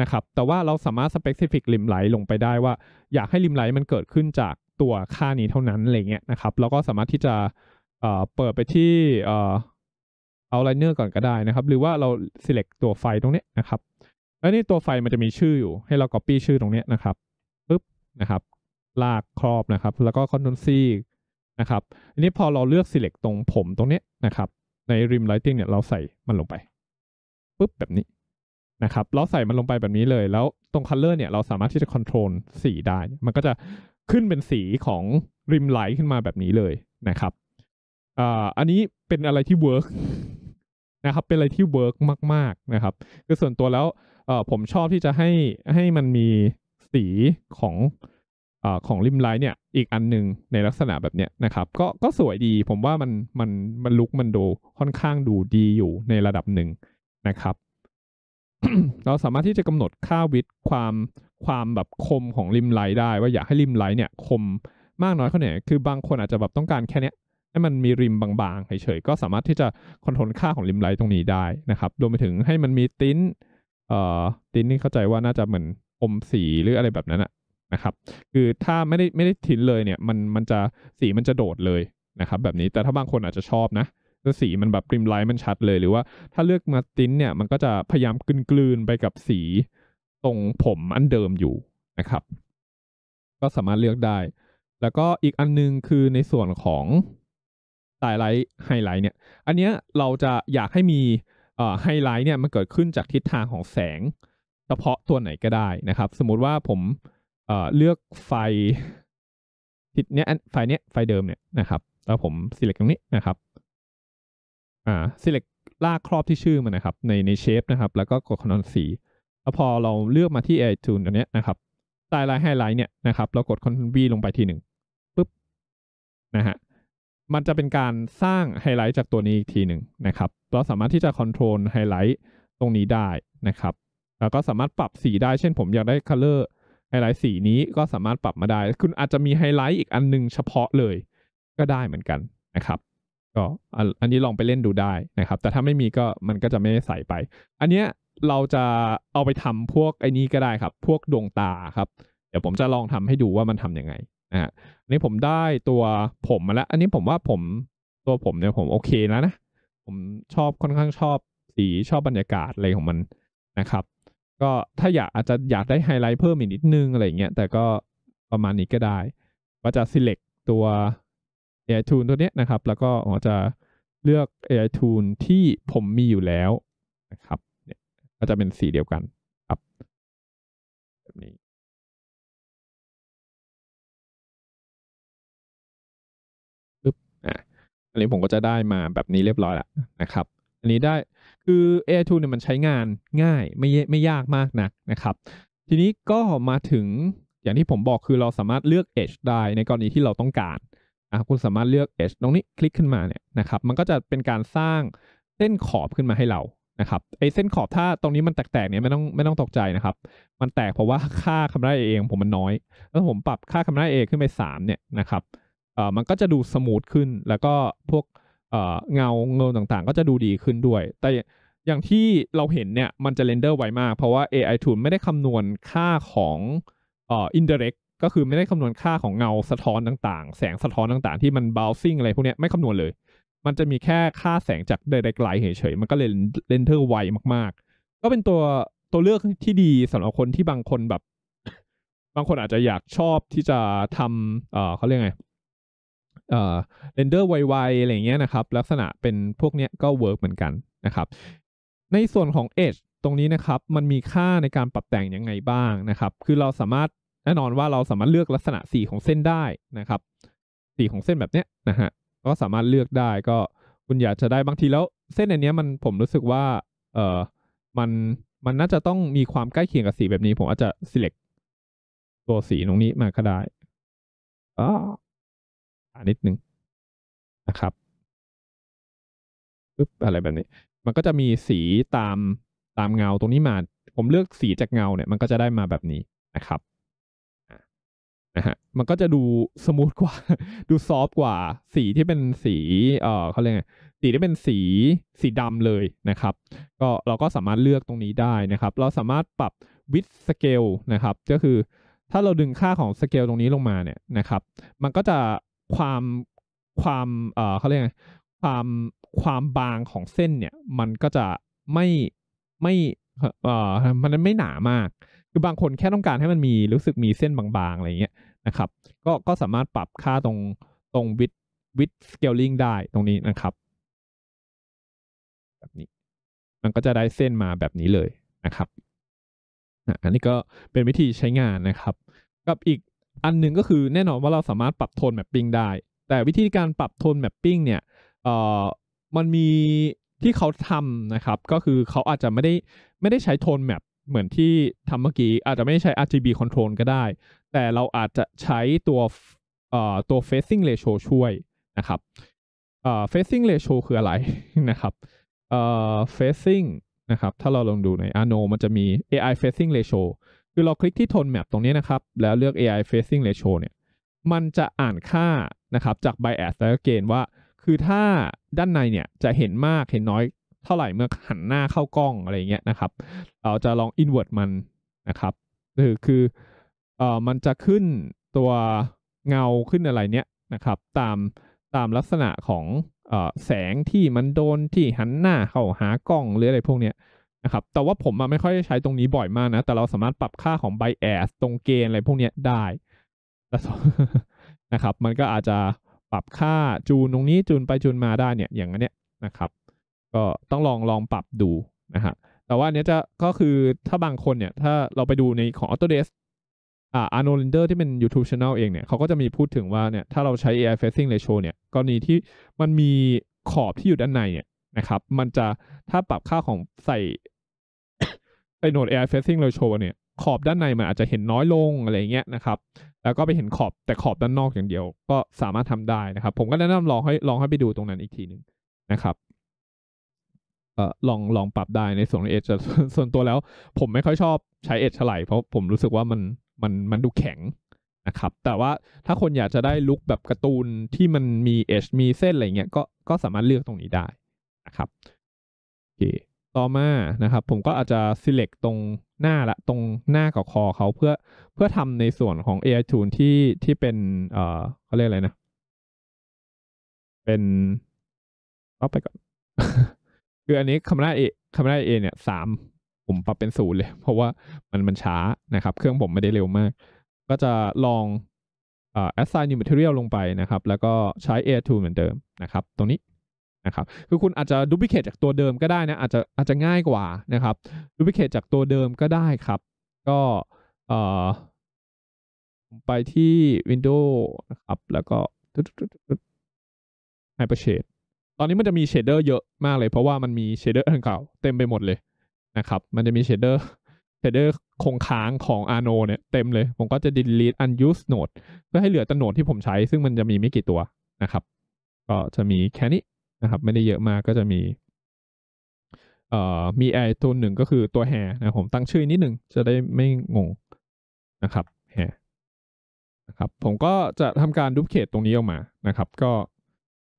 นะครับ แต่ว่าเราสามารถสเปกซิฟิกริมไลท์ลงไปได้ว่า อยากให้ริมไลท์มันเกิดขึ้นจากตัวค่านี้เท่านั้นอะไรเงี้ยนะครับ แล้วก็สามารถที่จะเปิดไปที่เอาไลเนอร์ก่อนก็ได้นะครับ หรือว่าเรา select ตัวไฟตรงนี้นะครับ แล้วนี่ตัวไฟมันจะมีชื่ออยู่ ให้เรา copy ชื่อตรงนี้นะครับปึ๊บนะครับ ลากครอบนะครับ แล้วก็ control C นะครับอันนี้พอเราเลือก select ตรงผมตรงนี้นะครับใน rim lighting เนี่ยเราใส่มันลงไปปึ๊บแบบนี้นะครับ เราใส่มันลงไปแบบนี้เลยแล้วตรง color เนี่ยเราสามารถที่จะ control สีได้มันก็จะขึ้นเป็นสีของริมไหลขึ้นมาแบบนี้เลยนะครับอ่าอันนี้เป็นอะไรที่เวิร์กนะครับเป็นอะไรที่เวิร์กมากๆนะครับคือส่วนตัวแล้วผมชอบที่จะให้ให้มันมีสีของอของริมไลน์เนี่ยอีกอันหนึ่งในลักษณะแบบเนี้ยนะครับ ก็ก็สวยดีผมว่ามันมันมันลุกมันดูค่อนข้างดูดีอยู่ในระดับหนึ่งนะครับ เราสามารถที่จะกำหนดค่าวิดความความแบบคมของริมไลน์ได้ ว่าอยากให้ริมไลน์เนี่ย คมมากน้อยเท่าไหร่คือบางคนอาจจะแบบต้องการแค่เนี้ยให้มันมีริมบางๆเฉยๆก็สามารถที่จะคอนโทรลค่าของริมไลท์ตรงนี้ได้นะครับรวมไปถึงให้มันมีติ้นเอ่อติ้นนี่เข้าใจว่าน่าจะเหมือน อมสีหรืออะไรแบบนั้นนะครับ คือถ้าไม่ได้ไม่ได้ทิ้นเลยเนี่ย มันมันจะสีมันจะโดดเลยนะครับ แบบนี้แต่ถ้าบางคนอาจจะชอบนะแ้สีมันแบบริมไลท์มันชัดเลย หรือว่าถ้าเลือกมาติ้นเนี่ย มันก็จะพยายามกลืนๆไปกับสี ตรงผมอันเดิมอยู่นะครับ ก็สามารถเลือกได้ แล้วก็อีกอันนึงคือในส่วนของไลไลท์ไฮไลท์เนี่ย อันเนี้ยเราจะอยากให้มีไฮไลท์เนี่ยมันเกิดขึ้นจากทิศทางของแสง เฉพาะตัวไหนก็ได้นะครับ สมมุติว่าผมเเลือกไฟทิศเนี้ยไฟเนี้ยไฟเดิมเนี่ยนะครับ แล้วผมส e เล็กตรงนี้นะครับ อ่าส e เล็กลากครอบที่ชื่อมันนะครับ ในในเชฟนะครับแล้วก็กดคอนสี แล้วพอเราเลือกมาที่ไอทูนตัวเนี้ยนะครับไต์ไลท์ไฮไลท์เนี่ยนะครับเรากดคอนวีลงไปทีหนึ่งปุ๊บนะฮะมันจะเป็นการสร้างไฮไลท์จากตัวนี้อีกทีหนึ่งนะครับ เราสามารถที่จะคอนโทรลไฮไลท์ตรงนี้ได้นะครับ แล้วก็สามารถปรับสีได้เช่นผม อยากได้คัลเลอร์ไฮไลท์สีนี้ก็สามารถปรับมาได้ คุณอาจจะมีไฮไลท์อีกอันนึงเฉพาะเลย ก็ได้เหมือนกันนะครับ ก็อันนี้ลองไปเล่นดูได้นะครับ แต่ถ้าไม่มีก็มันก็จะไม่ใส่ไป อันนี้เราจะเอาไปทำพวกไอ้นี้ก็ได้ครับ พวกดวงตาครับ เดี๋ยวผมจะลองทำให้ดูว่ามันทํำยังไงนะฮะนี้ผมได้ตัวผมมาแล้ว อันนี้ผมว่าผมตัวผมเนี่ยผมโอเคแล้วนะ ผมชอบค่อนข้างชอบสีชอบบรรยากาศอะไรของมันนะครับ ก็ถ้าอยากอาจจะอยากได้ไฮไลท์เพิ่มอีกนิดนึงอะไรเงี้ย แต่ก็ประมาณนี้ก็ได้่าจะ select ตัว AI Tool ตัวเนี้ยนะครับ แล้วก็จะเลือก AI Tool ที่ผมมีอยู่แล้วนะครับก็จะเป็นสีเดียวกันนนี้ผมก็จะได้มาแบบนี้เรียบร้อยแล้วนะครับ อันนี้ได้คือ AI2 เนี่ยมันใช้งานง่าย ไม่ไม่ยากมากนักนะครับ ทีนี้ก็มาถึงอย่างที่ผมบอกคือเราสามารถเลือก Edge ได้ในกรณีที่เราต้องการอ่ะคุณสามารถเลือก Edge ตรงนี้คลิกขึ้นมาเนี่ยนะครับ มันก็จะเป็นการสร้างเส้นขอบขึ้นมาให้เรานะครับไอเส้นขอบถ้าตรงนี้มันแตกๆเนี่ยไม่ต้องไม่ต้องตกใจนะครับมันแตกเพราะว่าค่าคำนวณเอง ผมมันน้อยแล้วผมปรับค่าคำนวณเองขึ้นไป3เนี่ยนะครับมันก็จะดูสมูทขึ้น แล้วก็พวกเงาเงาต่างๆ ก็จะดูดีขึ้นด้วย แต่อย่างที่เราเห็นเนี่ยมันจะเรนเดอร์ไวมาก เพราะว่า AI tool ไม่ได้คำนวณค่าของเอ่อ i n เ i r e c t ก็คือไม่ได้คำนวณค่าของ เงาสะท้อนต่าง ๆ แสงสะท้อนต่างๆ ที่มันบาวซิ่งอะไรพวกนี้ไม่คำนวณเลย มันจะมีแค่ค่าแสงจากเดเร็กไลท์เฉยๆมันก็เลยเรนเดอร์ไวมากๆ ก็เป็นตัวตัวเลือกที่ดีสำหรับคนที่บางคนแบบ บางคนอาจจะอยากชอบที่จะทำเอ่อเขาเรียกไงเออเรนเดอร์ไวๆอะไรเงี้ยนะครับ ลักษณะเป็นพวกเนี้ยก็เวิร์กเหมือนกันนะครับ ในส่วนของ Edge ตรงนี้นะครับ มันมีค่าในการปรับแต่งยังไงบ้างนะครับ คือเราสามารถแน่นอนว่าเราสามารถเลือกลักษณะสีของเส้นได้นะครับ สีของเส้นแบบเนี้ยนะฮะก็สามารถเลือกได้ก็คุณอยากจะได้บางทีแล้วเส้นอันเนี้ยมันผมรู้สึกว่า เออมันมันน่าจะต้องมีความใกล้เคียงกับสีแบบนี้ ผมอาจจะ select ตัวสีตรงนี้มาก็ได้ออ๋นิดนึงนะครับปึ๊บอะไรแบบนี้ มันก็จะมีสีตามตามเงาตรงนี้มา ผมเลือกสีจากเงาเนี่ย มันก็จะได้มาแบบนี้นะครับนะฮะมันก็จะดูสมูทกว่า ดูซอฟกว่า สีที่เป็นสีเออเขาเรียกไงสีที่เป็นสีสีดำเลยนะครับ ก็เราก็สามารถเลือกตรงนี้ได้นะครับ เราสามารถปรับวิดสเกลนะครับ ก็คือถ้าเราดึงค่าของสเกลตรงนี้ลงมาเนี่ยนะครับ มันก็จะความความเออเขาเรียกไง ความความบางของเส้นเนี่ย มันก็จะไม่ไม่ เออมันไม่หนามาก คือบางคนแค่ต้องการให้มันมีรู้สึกมีเส้นบางๆอะไรเงี้ยนะครับ ก็ก็สามารถปรับค่าตรงตรงวิดวิดสเกลลิงได้ตรงนี้นะครับ แบบนี้ มันก็จะได้เส้นมาแบบนี้เลยนะครับอันนี้ก็เป็นวิธีใช้งานนะครับกับอีกอันหนึ่งก็คือแน่นอนว่าเราสามารถปรับโทนแมปปิ้งได้ แต่วิธีการปรับโทนแมปปิ้งเนี่ยเอ่อมันมีที่เขาทำนะครับ ก็คือเขาอาจจะไม่ได้ไม่ได้ใช้โทนแมปเหมือนที่ทำเมื่อกี้ อาจจะไม่ได้ใช้ RGB control ก็ได้ แต่เราอาจจะใช้ตัวเอ่อตัว facing ratio ช่วยนะครับเอ่อ facing ratio คืออะไรนะครับเอ่อ facing นะครับ ถ้าเราลองดูใน Arno มันจะมี AI facing ratio คือเราคลิกที่โทนแมปตรงนี้นะครับแล้วเลือก AI facing ratio เนี่ยมันจะอ่านค่านะครับจาก bias แล้วก็เกณฑ์ว่า คือถ้าด้านในเนี่ยจะเห็นมากเห็นน้อยเท่าไหร่เมื่อหันหน้าเข้ากล้องอะไรเงี้ยนะครับ เราจะลอง invert มันนะครับคือคือเอ่อมันจะขึ้นตัวเงาขึ้นอะไรเนี้ยนะครับตามตามลักษณะของแสงที่มันโดนที่หันหน้าเข้าหากล้องหรืออะไรพวกเนี้ยนะครับ แต่ว่าผมไม่ค่อยใช้ตรงนี้บ่อยมากนะ แต่เราสามารถปรับค่าของ bias ตรงเกณฑ์อะไรพวกนี้ได้ นะครับ มันก็อาจจะปรับค่าจูนตรงนี้จูนไปจูนมาได้เนี่ย อย่างนี้นเียนะครับ ก็ต้องลองลองปรับดูนะฮะแต่ว่าเนี้ยจะก็คือถ้าบางคนเนี่ย ถ้าเราไปดูในของ Autodesk อ่า a น n o นเ n d e r ที่เป็น YouTube Channel เองเนี่ยเขาก็จะมีพูดถึงว่าเนี่ย ถ้าเราใช้ AI Facing Ratio เนี่ยกรณีที่มันมีขอบที่อยู่ด้านในเนี่ยนะครับ มันจะถ้าปรับค่าของใส่ไอโนด AI Facing Ratio เนี่ยขอบด้านในมันอาจจะเห็นน้อยลงอะไรเงี้ยนะครับ แล้วก็ไปเห็นขอบแต่ขอบด้านนอกอย่างเดียวก็สามารถทำได้นะครับ ผมก็แนะนำลองให้ลองให้ไปดูตรงนั้นอีกทีหนึ่งนะครับเอ่อลองลองปรับได้ในส่วนเอชส่วนตัวแล้วผมไม่ค่อยชอบใช้เอชเท่าไหร่เพราะผมรู้สึกว่ามันมันมันดูแข็งนะครับ แต่ว่าถ้าคนอยากจะได้ลุคแบบการ์ตูนที่มันมีเอชมี เส้นอะไรเงี้ยก็ก็สามารถเลือกตรงนี้ได้ครับโอเคต่อมานะครับผมก็อาจจะ select ตรงหน้าละตรงหน้ากับคอเขาเพื่อเพื่อทำในส่วนของ AI tool ที่ที่เป็นเอ่อเขาเรียกอะไรนะ เป็นเอาไปก่อน คืออันนี้คำหน้าเอคำหน้าเอเนี่ยสามผมปรับเป็นศูนย์เลย เพราะว่ามันมันช้านะครับ เครื่องผมไม่ได้เร็วมาก ก็จะลอง assign new material ลงไปนะครับ แล้วก็ใช้ AI tool เหมือนเดิมนะครับ ตรงนี้นะครับ คือคุณอาจจะดูพิเคทจากตัวเดิมก็ได้นะ อาจจะอาจจะง่ายกว่านะครับดูพิเคทจากตัวเดิมก็ได้ครับ ก็ เอ่อไปที่ Windows นะครับ แล้วก็ Hyper Shade ตอนนี้มันจะมีเชเดอร์เยอะมากเลย เพราะว่ามันมีเชเดอร์เก่า เต็มไปหมดเลยนะครับ มันจะมีเชเดอร์เชเดอร์คงค้างของ Arno เนี่ยเต็มเลย ผมก็จะ delete unused node เพื่อให้เหลือแต่โนดที่ผมใช้ ซึ่งมันจะมีไม่กี่ตัวนะครับ ก็จะมีแค่นี้นะครับไม่ได้เยอะมากก็จะมีเอ่อมีไอตัวหนึ่งก็คือตัวแฮนะผมตั้งชื่อนิดหนึ่งจะได้ไม่งงนะครับแฮนะครับ ผมก็จะทำการดูปเขตตรงนี้ออกมานะครับ ก็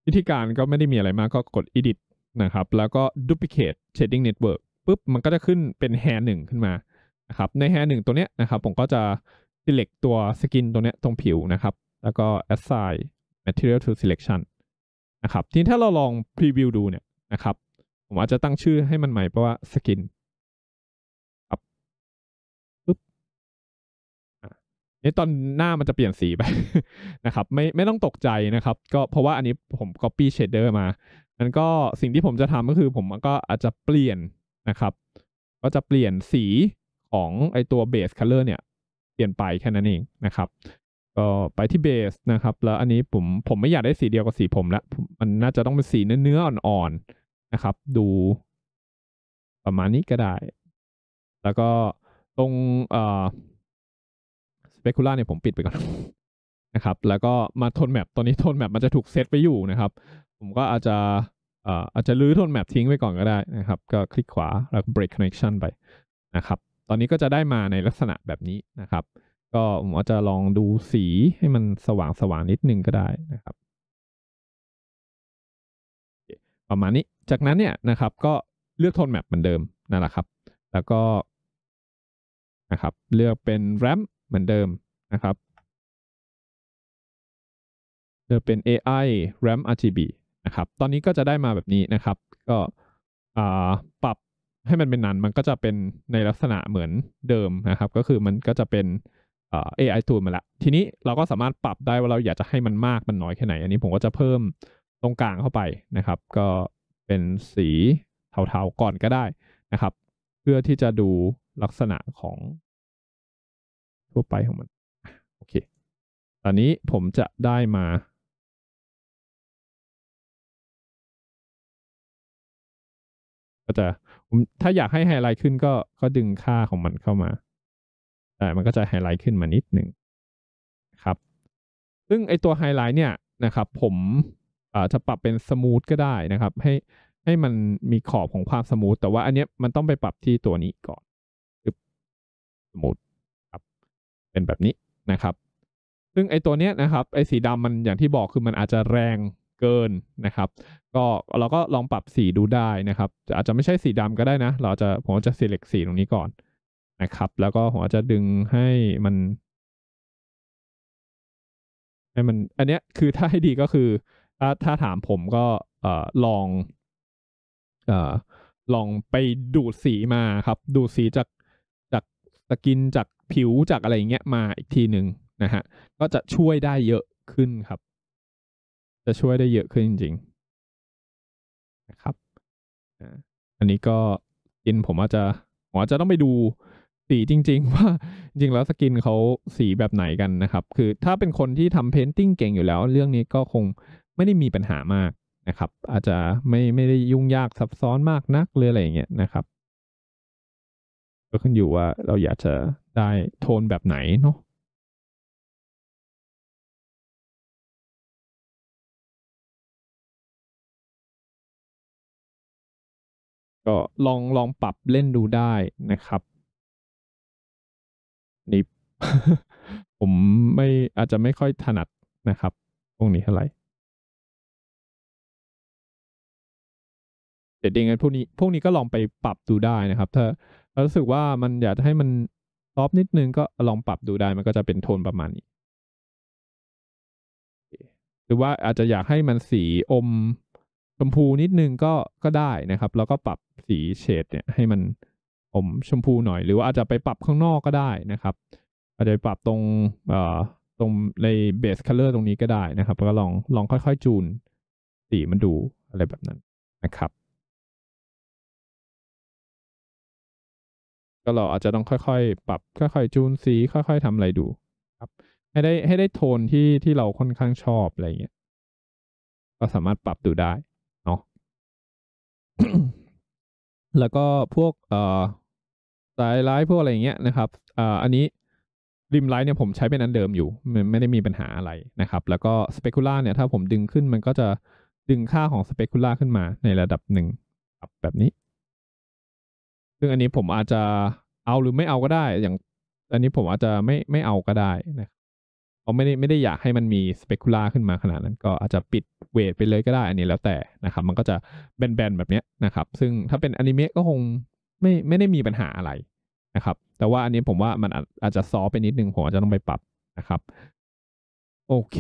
วิธีการก็ไม่ได้มีอะไรมากก็กด edit นะครับ แล้วก็ duplicate shading network ปุ๊บมันก็จะขึ้นเป็นแฮหนึ่งขึ้นมานะครับ ในแฮหนึ่งตัวเนี้ยนะครับ ผมก็จะ select ตัวสกินตัวเนี้ยตรงผิวนะครับแล้วก็ assign material to selection นะครับทีนี้ถ้าเราลองพรีวิวดูเนี่ยนะครับผมอาจจะตั้งชื่อให้มันใหม่ เพราะว่าสกินครับปึ๊บนี่ตอนหน้ามันจะเปลี่ยนสีไปนะครับ ไม่ไม่ต้องตกใจนะครับ ก็เพราะว่าอันนี้ผม Copy Shader มามันก็สิ่งที่ผมจะทำก็คือผมก็อาจจะเปลี่ยนนะครับ ก็จะเปลี่ยนสีของไอตัวเบสคัลเลอร์เนี่ย เปลี่ยนไปแค่นั้นเองนะครับก็ไปที่เบสนะครับ แล้วอันนี้ผมผมไม่อยากได้สีเดียวกับสีผมละมันน่าจะต้องเป็นสีเนื้ออ่อนๆนะครับ ดู ประมาณนี้ก็ได้ แล้วก็ตรงเอ่อสเปกุล่าเนี่ยผมปิดไปก่อนนะครับ แล้วก็มาโทนแมปตอนนี้โทนแมปมันจะถูกเซตไปอยู่นะครับ ผมก็อาจจะเอ่ออาจจะลื้อโทนแมปทิ้งไปก่อนก็ได้นะครับ ก็คลิกขวาแล้วก็ break connection ไปนะครับ ตอนนี้ก็จะได้มาในลักษณะแบบนี้นะครับก็ผมอาจจะลองดูสีให้มันสว่างสว่างนิดนึงก็ได้นะครับประมาณนี้จากนั้นเนี่ยนะครับก็เลือกโทนแมปเหมือนเดิมนั่นแหละครับ แล้วก็นะครับเลือกเป็นแรมเหมือนเดิมนะครับ เลือกเป็น AI RAM RGB นะครับ ตอนนี้ก็จะได้มาแบบนี้นะครับ ก็ปรับให้มันเป็นนั้นมันก็จะเป็นในลักษณะเหมือนเดิมนะครับ ก็คือมันก็จะเป็นอไอทูลมาละ ทีนี้เราก็สามารถปรับได้ว่าเราอยากจะให้มันมากมันน้อยแค่ไหน อันนี้ผมก็จะเพิ่มตรงกลางเข้าไปนะครับ ก็เป็นสีเทาๆก่อนก็ได้นะครับ เพื่อที่จะดูลักษณะของทั่วไปของมัน โอเค ตอนนี้ผมจะได้มาก็จะถ้าอยากให้ไฮไลท์ขึ้นก็ก็ดึงค่าของมันเข้ามาแต่มันก็จะไฮไลท์ขึ้นมานิดหนึ่งครับซึ่งไอตัวไฮไลท์เนี่ยนะครับ ผมอาจจะปรับเป็นสมูทก็ได้นะครับ ให้ให้มันมีขอบของความสมูทแต่ว่าอันเนี้ยมันต้องไปปรับที่ตัวนี้ก่อนสมูทครับเป็นแบบนี้นะครับ ซึ่งไอตัวเนี้ยนะครับ ไอสีดำมันอย่างที่บอกคือมันอาจจะแรงเกินนะครับ ก็เราก็ลองปรับสีดูได้นะครับอาจจะไม่ใช่สีดำก็ได้นะ เราจะผมจะเลือกสีตรงนี้ก่อนนะครับแล้วก็ผมจะดึงให้มันให้มันอันเนี้ยคือถ้าให้ดีก็คือถ้าถ้าถามผมก็เอ่อลองเอ่อลองไปดูดสีมาครับ ดูดสีจากจากสกินจากผิวจากอะไรเงี้ยมาอีกทีหนึ่งนะฮะ ก็จะช่วยได้เยอะขึ้นครับ จะช่วยได้เยอะขึ้นจริง ๆนะครับอันนี้ก็กินผมอาจจะผมอาจจะต้องไปดูสีจริงๆ ว่าจริงแล้วสกินเขาสีแบบไหนกันนะครับ คือถ้าเป็นคนที่ทำเพนติ้งเก่งอยู่แล้วเรื่องนี้ก็คงไม่ได้มีปัญหามากนะครับ อาจจะไม่ไม่ได้ยุ่งยากซับซ้อนมากนักหรืออะไรอย่างเงี้ยนะครับ ก็ขึ้นอยู่ว่าเราอยากจะได้โทนแบบไหนเนาะก็ลองลองปรับเล่นดูได้นะครับนี่ผมไม่อาจจะไม่ค่อยถนัดนะครับ พวกนี้เท่าไหร่เด็ดเองพวกนี้ พวกนี้ก็ลองไปปรับดูได้นะครับถ้ารารู้สึกว่ามันอยากให้มันซอฟนิดนึงก็ลองปรับดูได้มันก็จะเป็นโทนประมาณนี้หรือว่าอาจจะอยากให้มันสีอมชมพูนิดนึงก็ก็ได้นะครับ แล้วก็ปรับสีเฉดเนี่ยให้มันอมชมพูหน่อยหรือว่าอาจจะไปปรับข้างนอกก็ได้นะครับ อาจจะปรับตรงเอ่อตรงในเบสคัลเลอร์ตรงนี้ก็ได้นะครับก็ลองลองค่อยๆจูนสีมันดูอะไรแบบนั้นนะครับ ก็เราอาจจะต้องค่อยๆปรับค่อยๆ จูนสี ค่อยๆทำอะไรดู ครับ ให้ได้ให้ได้โทนที่ที่เราค่อนข้างชอบอะไรเงี้ยก็สามารถปรับดูได้เนาะแล้วก็พวกเอ่อสายไลฟ์พวกอะไรอย่างเงี้ยนะครับอ่าอันนี้ริมไลฟ์เนี่ยผมใช้เป็นอันเดิมอยู่ ไม่ได้มีปัญหาอะไรนะครับ แล้วก็สเปกุล่าเนี่ยถ้าผมดึงขึ้นมันก็จะดึงค่าของสเปกุล่าขึ้นมา ในระดับหนึ่งแบบนี้ ซึ่งอันนี้ผมอาจจะเอาหรือไม่เอาก็ได้ อย่าง อันนี้ผมอาจจะไม่ไม่เอาก็ได้นะผรไม่ได้ไม่ได้อยากให้มันมีสเปกุล่าขึ้นมาขนาดนั้น ก็อาจจะปิดเวทไปเลยก็ได้ อันนี้แล้วแต่นะครับ มันก็จะแบนๆแบบนี้นะครับ ซึ่งถ้าเป็นอนิเมะก็คงไม่ไม่ได้มีปัญหาอะไรนะครับแต่ว่าอันนี้ผมว่ามันอาจจะซอไปนิดนึง ผมอาจจะต้องไปปรับนะครับ โอเค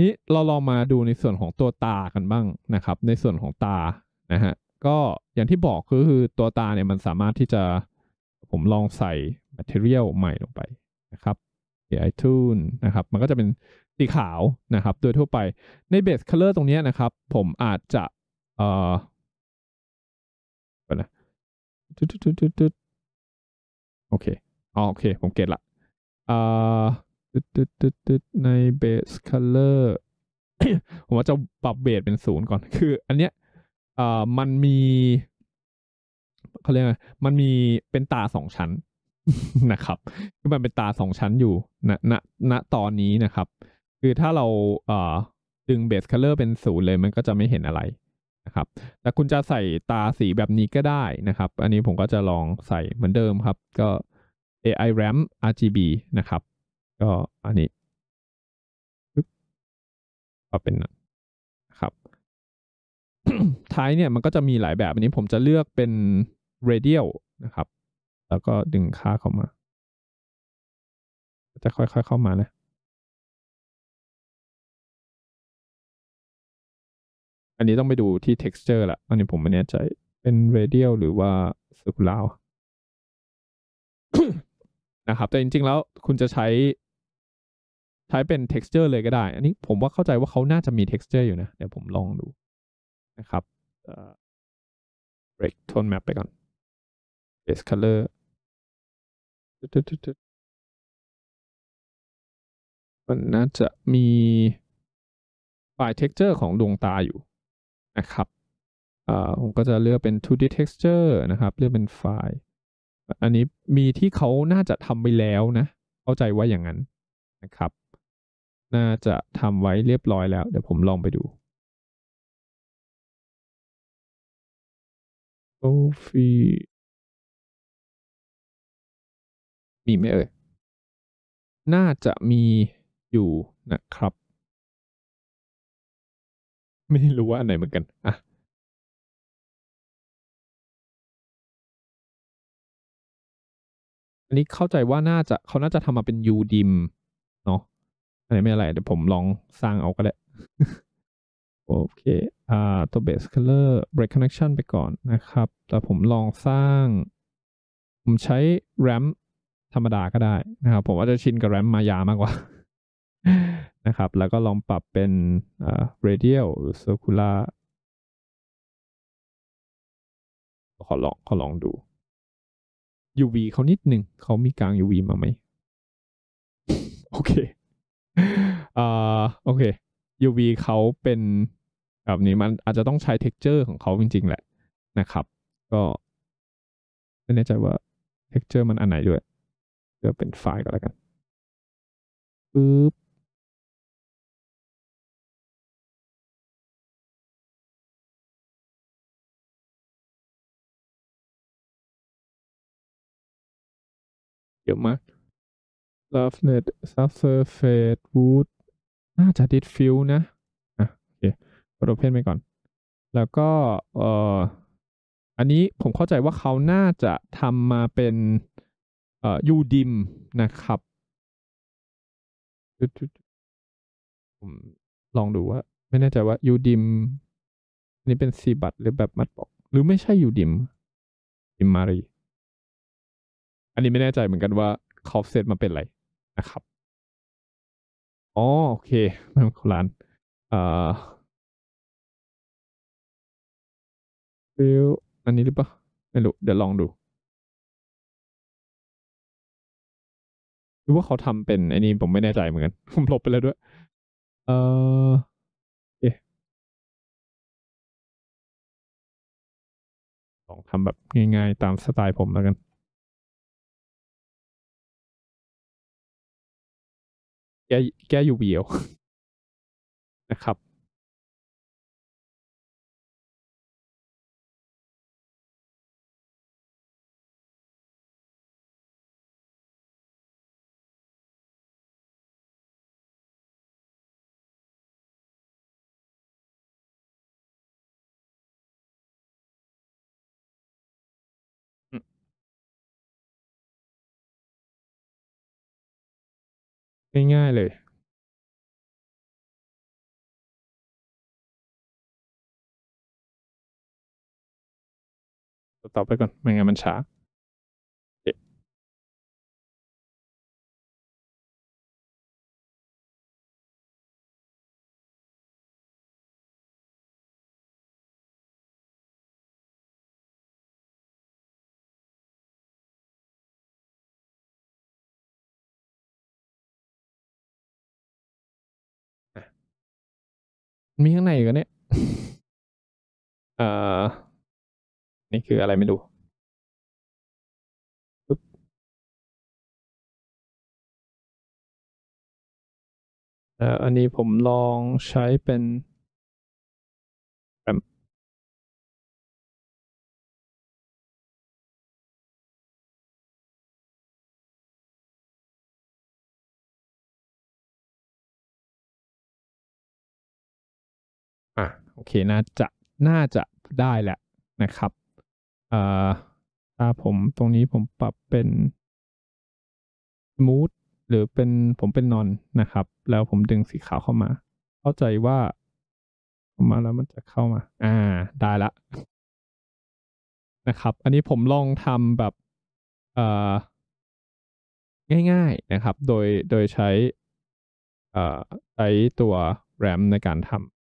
นี้เราลองมาดูในส่วนของตัวตากันบ้างนะครับ ในส่วนของตานะฮะก็อย่างที่บอกก็คือตัวตาเนี่ยมันสามารถที่จะ ผมลองใส่ material ใหม่ลงไปนะครับ AI Tune นะครับมันก็จะเป็นสีขาวนะครับ โดยทั่วไปใน base color ตรงนี้นะครับ ผมอาจจะเอ่อนะโอเคอ๋อโอเค ผมเก็ตละอ่าในเบสคัลเลอร์ ผมว่าจะปรับเบสเป็นศูนย์ก่อน คืออันเนี้ยอ่ามันมีเขาเรียกไง มันมีเป็นตาสองชั้นนะครับ คือมันเป็นตาสองชั้นอยู่ ณ ณ ณ ตอนนี้นะครับ คือถ้าเราเอ่อ ดึงเบสคัลเลอร์เป็นศูนย์เลย มันก็จะไม่เห็นอะไรนะครับ แต่คุณจะใส่ตาสีแบบนี้ก็ได้นะครับ อันนี้ผมก็จะลองใส่เหมือนเดิมครับ ก็ AI RAM RGB นะครับ ก็อันนี้ก็เป็นนะครับ ท้ายเนี่ยมันก็จะมีหลายแบบ อันนี้ผมจะเลือกเป็น radial นะครับ แล้วก็ดึงค่าเข้ามา จะค่อยๆเข้ามานะอันนี้ต้องไปดูที่ texture ละอันนี้ผมไม่แน่ใจ เป็น radial หรือว่า circular นะครับ แต่จริง ๆ แล้วคุณจะใช้ใช้เป็น texture เลยก็ได้ อันนี้ผมว่าเข้าใจว่าเขาน่าจะมี texture อยู่นะ เดี๋ยวผมลองดูนะครับ break tone map ไปก่อน base color มันน่าจะมีไฟล์ texture ของดวงตาอยู่นะครับ ผมก็จะเลือกเป็น 2D texture นะครับ เลือกเป็นไฟล์ อันนี้มีที่เขาน่าจะทำไปแล้วนะ เข้าใจว่าอย่างนั้นนะครับ น่าจะทำไว้เรียบร้อยแล้ว เดี๋ยวผมลองไปดู o f i มีไหมเอ่ยน่าจะมีอยู่นะครับไม่รู้ว่าอันไหนเหมือนกัน อ่ะ อันนี้เข้าใจว่าน่าจะเขาน่าจะทำมาเป็นยูดิมเนาะอันนี้ไม่อะไรเดี๋ยวผมลองสร้างเอาก็ได้ โอเค อ่าตัวเบสคัลเลอร break connection ไปก่อนนะครับ แต่ผมลองสร้าง ผมใช้แรมธรรมดาก็ได้นะครับผมว่าจะชินกับแรมมายามากกว่านะครับ แล้วก็ลองปรับเป็น radial หรือ circular ขอลองขอลองดู UV เขานิดหนึ่งเขามีกลาง UV มาไหม โอเค อ่าโอเค UV เขาเป็น แบบนี้มันอาจจะต้องใช้ texture ของเขาจริงๆ แหละนะครับ ก็ไม่แน่ใจว่า texture มันอันไหนด้วยเดี๋ยวเป็นไฟล์ก็แล้วกัน ปึ๊บอะมาก Lovenet s u r f a c e Wood น่าจะ d i d f e l นะ อ่ะโอเครดเพนไปก่อน แล้วก็เอ่ออันนี้ผมเข้าใจว่าเขาน่าจะทำมาเป็นเอ่อยูดิมนะครับผมลองดูว่า ไม่แน่ใจว่ายูดิมอันนี้เป็นซีบัตหรือแบบมัดบอก หรือไม่ใช่ยูดิมดิมมารีอันนี้ไม่แน่ใจเหมือนกันว่าคอฟเซตมาเป็นอะไรนะครับ อ๋อโอเคมันคนลนอ่าฟิลอันนี้หรือเปล่าไม่รู้เดี๋ยวลองดูรูอว่าเขาทำเป็นอันนี้ผมไม่แน่ใจเหมือนกัน ผมลบไปแล้วด้วย เออเอลองทำแบบง่ายๆตามสไตล์ผมแล้วกันแก้แกู้่เียวนะครับง่ายๆเลยต่อไปก่อน ไม่งั้นมันช้ามีข้างในยันเนี่ยเอ่อ นี่คืออะไรไม่รู้อันนี้ผมลองใช้เป็นโอเค น่าจะน่าจะได้แหละนะครับเอ่อถ้าผมตรงนี้ผมปรับเป็นสมูทหรือเป็นผมเป็นนอนนะครับ แล้วผมดึงสีขาวเข้ามา เข้าใจว่าเข้ามาแล้วมันจะเข้ามา อ่า ได้ละนะครับ อันนี้ผมลองทำแบบเอ่อง่ายๆนะครับ โดยโดยใช้ใช้ตัวแรมในการทำ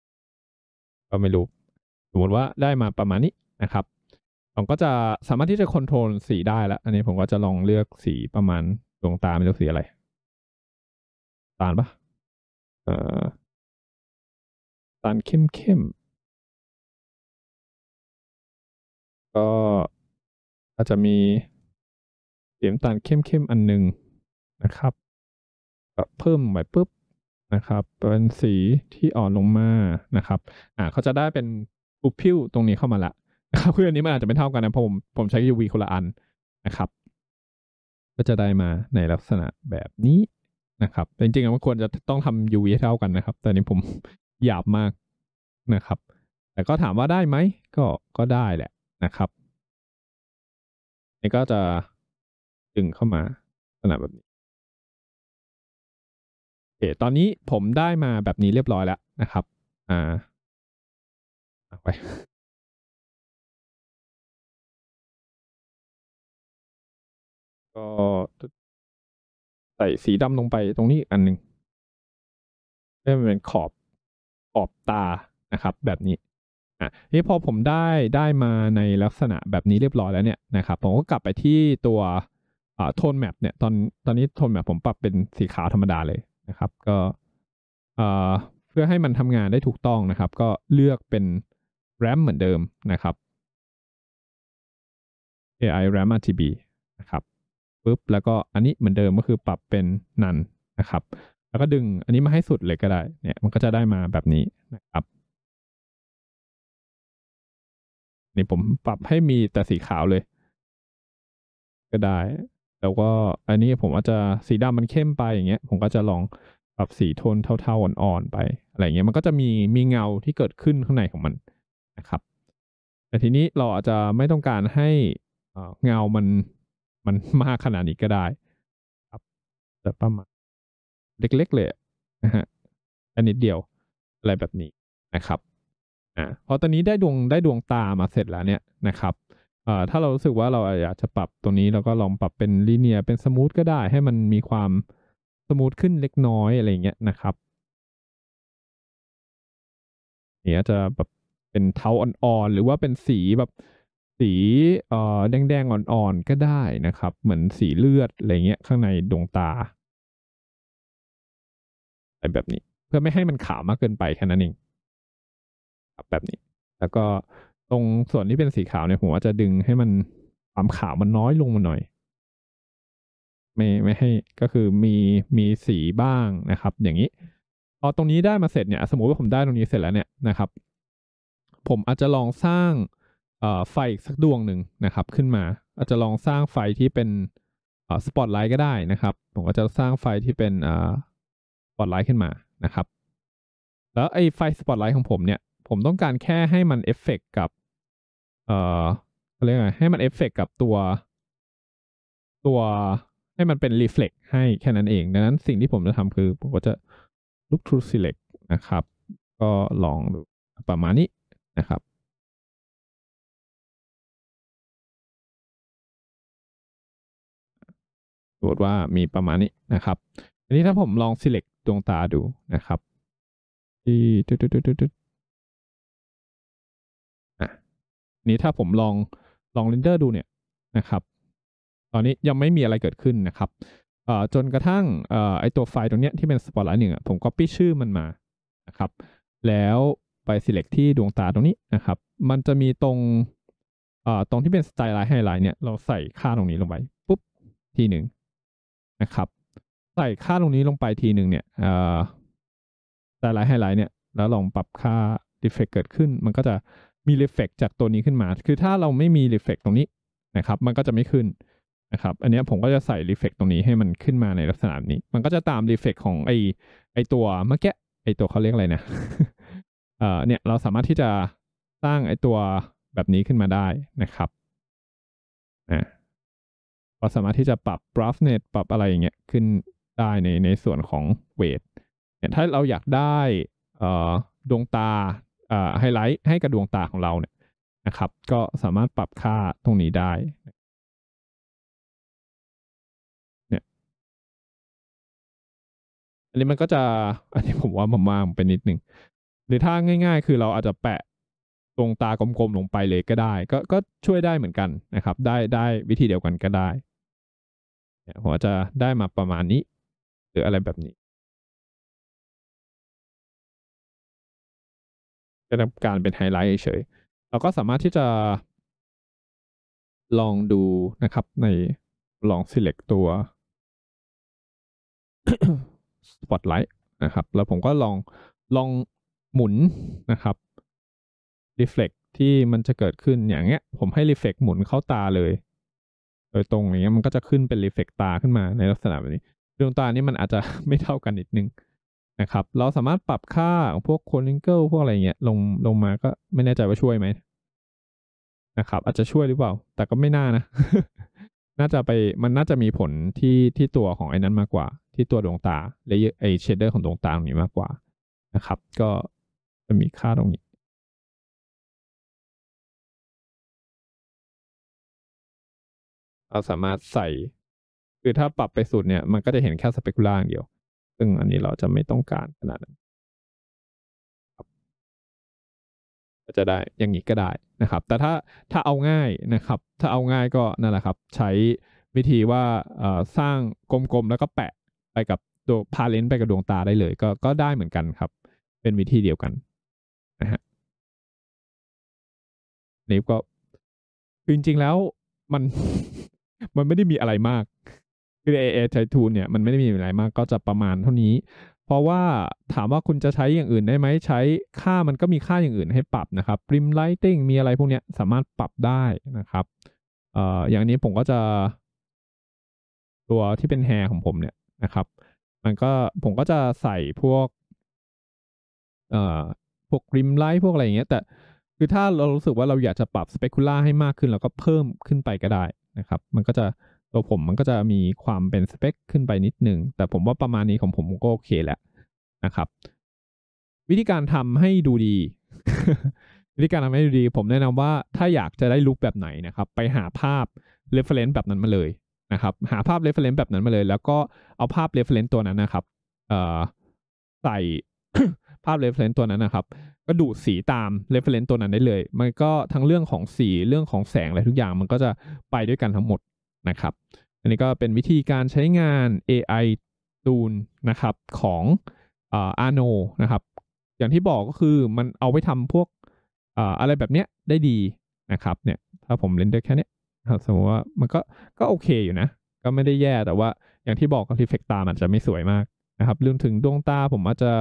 ก็ไม่รู้สมมติว่าได้มาประมาณนี้นะครับ ผมก็จะสามารถที่จะคอนโทรลสีได้แล้วอันนี้ผมก็จะลองเลือกสีประมาณดวงตาไม่รู้สีอะไร ตาลปะเอ่อตาลเข้มเข้ม ก็อาจจะมีเสียมตาลเข้มมอันหนึ่งนะครับเพิ่มไปปุ๊บนะครับเป็นสีที่อ่อนลงมานะครับ อ่าเขาจะได้เป็นปุบพิ้วตรงนี้เข้ามาละนะครับเพื่อนนี้มันอาจจะไม่เท่ากันนะผมผมใช้ UV คนละอันนะครับ ก็จะได้มาในลักษณะแบบนี้นะครับจริงๆมันควรจะต้องทำ UV เท่ากันนะครับ แต่นี้ผมหยาบมากนะครับ แต่ก็ถามว่าได้ไหมก็ก็ได้แหละนะครับนี่ก็จะดึงเข้ามาลักษณะแบบนี้คตอนนี้ผมได้มาแบบนี้เรียบร้อยแล้วนะครับ อ่าไป ก็ใส่สีดำลงไปตรงนี้อันหนึ่งเพื่อเป็นขอบขอบตานะครับ แบบนี้ อ่ะนี่พอผมได้ได้มาในลักษณะแบบนี้เรียบร้อยแล้วเนี่ยนะครับ ผมก็กลับไปที่ตัวโทนแมปเนี่ย ตอนตอนนี้โทนแมปผมปรับเป็นสีขาวธรรมดาเลยนะครับก็เพื่อให้มันทำงานได้ถูกต้องนะครับ ก็เลือกเป็น RAM เหมือนเดิมนะครับ AI RAM RGB นะครับปุ๊บแล้วก็อันนี้เหมือนเดิมก็คือปรับเป็นนันนะครับ แล้วก็ดึงอันนี้มาให้สุดเลยก็ได้ เนี่ย มันก็จะได้มาแบบนี้นะครับนี่ผมปรับให้มีแต่สีขาวเลย ก็ได้แล้วก็อันนี้ผมอาจจะสีดำมันเข้มไปอย่างเงี้ยผมก็จะลองปรับสีโทนเทาๆอ่อนๆไปอะไรเงี้ยมันก็จะมีมีเงาที่เกิดขึ้นข้างในของมันนะครับแต่ทีนี้เราอาจจะไม่ต้องการให้เงามันมันมากขนาดนี้ก็ได้ ครับแต่ประมาณเล็กๆเลยนะฮะอันนิดเดียว อะไรแบบนี้นะครับอ่าพอตอนนี้ได้ดวงได้ดวงตามาเสร็จแล้วเนี่ยนะครับอ่าถ้าเรารู้สึกว่าเราอยากจะปรับตรงนี้เราก็ลองปรับเป็นลีเนียเป็นสมูทก็ได้ให้มันมีความสมูทขึ้นเล็กน้อยอะไรเงี้ยนะครับ เนี่ยจะแบบเป็นเทาอ่อนๆหรือว่าเป็นสีแบบสีเอ่อแดงๆอ่อนๆ ก็ได้นะครับ เหมือนสีเลือดอะไรเงี้ยข้างในดวงตาอะไรแบบนี้เพื่อไม่ให้มันขาวมากเกินไปแค่นั้นเองแบบนี้แล้วก็ตรงส่วนที่เป็นสีขาวเนี่ยผมว่าจะดึงให้มันความขาวมันน้อยลงมาหน่อย ไม่ไม่ให้ก็คือมีมีสีบ้างนะครับ อย่างนี้พอตรงนี้ได้มาเสร็จเนี่ยสมมุติว่าผมได้ตรงนี้เสร็จแล้วเนี่ยนะครับ ผมอาจจะลองสร้างไฟอีกสักดวงหนึ่งนะครับ ขึ้นมาอาจจะลองสร้างไฟที่เป็นสปอตไลท์ก็ได้นะครับ ผมก็จะสร้างไฟที่เป็นสปอตไลท์ขึ้นมานะครับ แล้วไอ้ไฟสปอตไลท์ของผมเนี่ยผมต้องการแค่ให้มันเอฟเฟกกับเอ่อเขาเรียกไงให้มันเอฟเฟกกับตัวตัว ให้มันเป็นรีเฟล็กให้แค่นั้นเอง ดังนั้นสิ่งที่ผมจะทำคือ ผมก็จะลุกทูสิเล็กนะครับ ก็ลองดูประมาณนี้นะครับตรวจว่ามีประมาณนี้นะครับ อันนี้ถ้าผมลองสิเล็กดวงตาดูนะครับที่นี้ถ้าผมลองลองเรนเดอร์ดูเนี่ยนะครับ ตอนนี้ยังไม่มีอะไรเกิดขึ้นนะครับจนกระทั่งไอตัวไฟล์ตรงนี้ที่เป็นสปอตไลท์หนึ่งผม Copy ชื่อมันมานะครับ แล้วไป select ที่ดวงตาตรงนี้นะครับมันจะมีตรงตรงที่เป็นสไตล์ไลท์ไฮไลท์เนี่ยเราใส่ค่าตรงนี้ลงไปปุ๊บทีหนึ่งนะครับ ใส่ค่าตรงนี้ลงไปทีหนึ่งเนี่ยสไตล์ไลท์ไฮไลท์เนี่ยแล้วลองปรับค่าีเฟกต์เกิดขึ้น มันก็จะมีเรฟเฟกจากตัวนี้ขึ้นมา คือถ้าเราไม่มีเรฟเฟกตรงนี้นะครับ มันก็จะไม่ขึ้นนะครับ อันนี้ผมก็จะใส่รีเฟกตรงนี้ให้มันขึ้นมาในลักษณะนี้ มันก็จะตามรีเฟกของไอไอตัวเมื่อกี้ ไอตัวเขาเรียกอะไรนะเอ่อเนี่ยเราสามารถที่จะสร้างไอตัวแบบนี้ขึ้นมาได้นะครับนะเราสามารถที่จะปรับ r รั g h n e s s ปรับอะไรอย่างเงี้ยขึ้นได้ในในส่วนของ weight เนี่ยถ้าเราอยากได้เอ่อดวงตาไฮไลท์ให้กระดวงตาของเราเนี่ยนะครับก็สามารถปรับค่าตรงนี้ได้ เนี่ย อันนี้มันก็จะอันนี้ผมว่ามันมากไปนิดหนึ่งหรือถ้าง่ายๆคือเราอาจจะแปะตรงตากลมๆลงไปเลยก็ได้ ก็ก็ช่วยได้เหมือนกันนะครับได้ได้วิธีเดียวกันก็ได้ผมจะได้มาประมาณนี้หรืออะไรแบบนี้ได้รับการเป็นไฮไลท์เฉย เราก็สามารถที่จะลองดูนะครับในลอง select ตัว spotlight นะครับ แล้วผมก็ลองลองหมุนนะครับ reflect ที่มันจะเกิดขึ้นอย่างเงี้ย ผมให้ reflect หมุนเข้าตาเลย โดยตรงอย่างเงี้ยมันก็จะขึ้นเป็น reflect ตาขึ้นมาในลักษณะแบบนี้ดวงตานี้มันอาจจะไม่เท่ากันนิดนึงนะครับเราสามารถปรับค่าของพวกโคลิงเกิลพวกอะไรเงี้ยลงลงมาก็ไม่แน่ใจว่าช่วยไหมนะครับ อาจจะช่วยหรือเปล่า แต่ก็ไม่น่านะ น่าจะไปมันน่าจะมีผลที่ที่ตัวของไอ้นั้นมากกว่า ที่ตัวดวงตาเลเยอร์ไอเชเดอร์ของดวงตาตรงนี้มากกว่านะครับ ก็จะมีค่าตรงนี้ เราสามารถใส่คือถ้าปรับไปสุดเนี่ยมันก็จะเห็นแค่สเปกุล่าอย่างเดียวซึ่งอันนี้เราจะไม่ต้องการขนาดนั้นก็จะได้ อย่างนี้ก็ได้นะครับ แต่ถ้าถ้าเอาง่ายนะครับ ถ้าเอาง่ายก็นั่นแหละครับ ใช้วิธีว่าสร้างกลมๆ แล้วก็แปะไปกับตัวพาเลนไปกับดวงตาได้เลย ก็ก็ได้เหมือนกันครับ เป็นวิธีเดียวกันนะฮะนี่ก็จริงๆแล้วมันมันไม่ได้มีอะไรมากคือ AA t ช้ทูลเนี่ยมันไม่ได้มีอะไรมาก ก็จะประมาณเท่านี้ เพราะว่าถามว่าคุณจะใช้อย่างอื่นได้ไหมใช้ค่ามันก็มีค่าอย่างอื่นให้ปรับนะครับปริมไลติ้งมีอะไรพวกเนี้ย สามารถปรับได้นะครับเอ่ออย่างนี้ผมก็จะ ตัวที่เป็นแฮร์ของผมเนี่ยนะครับมันก็ผมก็จะใส่พวกเอ่อพวกริมไลท์พวกอะไรอย่างเงี้ยแต่คือถ้าเรารู้สึกว่าเราอยากจะปรับสเปกุล่าให้มากขึ้น เราก็เพิ่มขึ้นไปก็ได้นะครับ มันก็จะตัวผมมันก็จะมีความเป็นสเปค ขึ้นไปนิดนึง แต่ผมว่าประมาณนี้ของผมก็ โอเคแล้วนะครับ วิธีการทำให้ดูดี วิธีการทำให้ดูดี ผมแนะนำว่าถ้าอยากจะได้ลุคแบบไหนนะครับ ไปหาภาพ reference แบบนั้นมาเลยนะครับ หาภาพ reference แบบนั้นมาเลย แล้วก็เอาภาพ reference ตัวนั้นนะครับใส่ภาพ reference ตัวนั้นนะครับ ก็ดูดสีตาม reference ตัวนั้นได้เลยมันก็ทั้งเรื่องของสีเรื่องของแสงอะไรทุกอย่างมันก็จะไปด้วยกันทั้งหมดนะครับอันนี้ก็เป็นวิธีการใช้งาน AI ตูนนะครับของอาโนนะครับ อย่างที่บอกก็คือมันเอาไปทำพวกอะไรแบบเนี้ยได้ดีนะครับ เนี่ย ถ้าผมเล่นได้แค่เนี้ครับสมมติว่ามันก็ก็โอเคอยู่นะ ก็ไม่ได้แย่แต่ว่าอย่างที่บอกก็ทีเฟกตามันจะไม่สวยมากนะครับรวมถึงดวงตาผมอาจจะ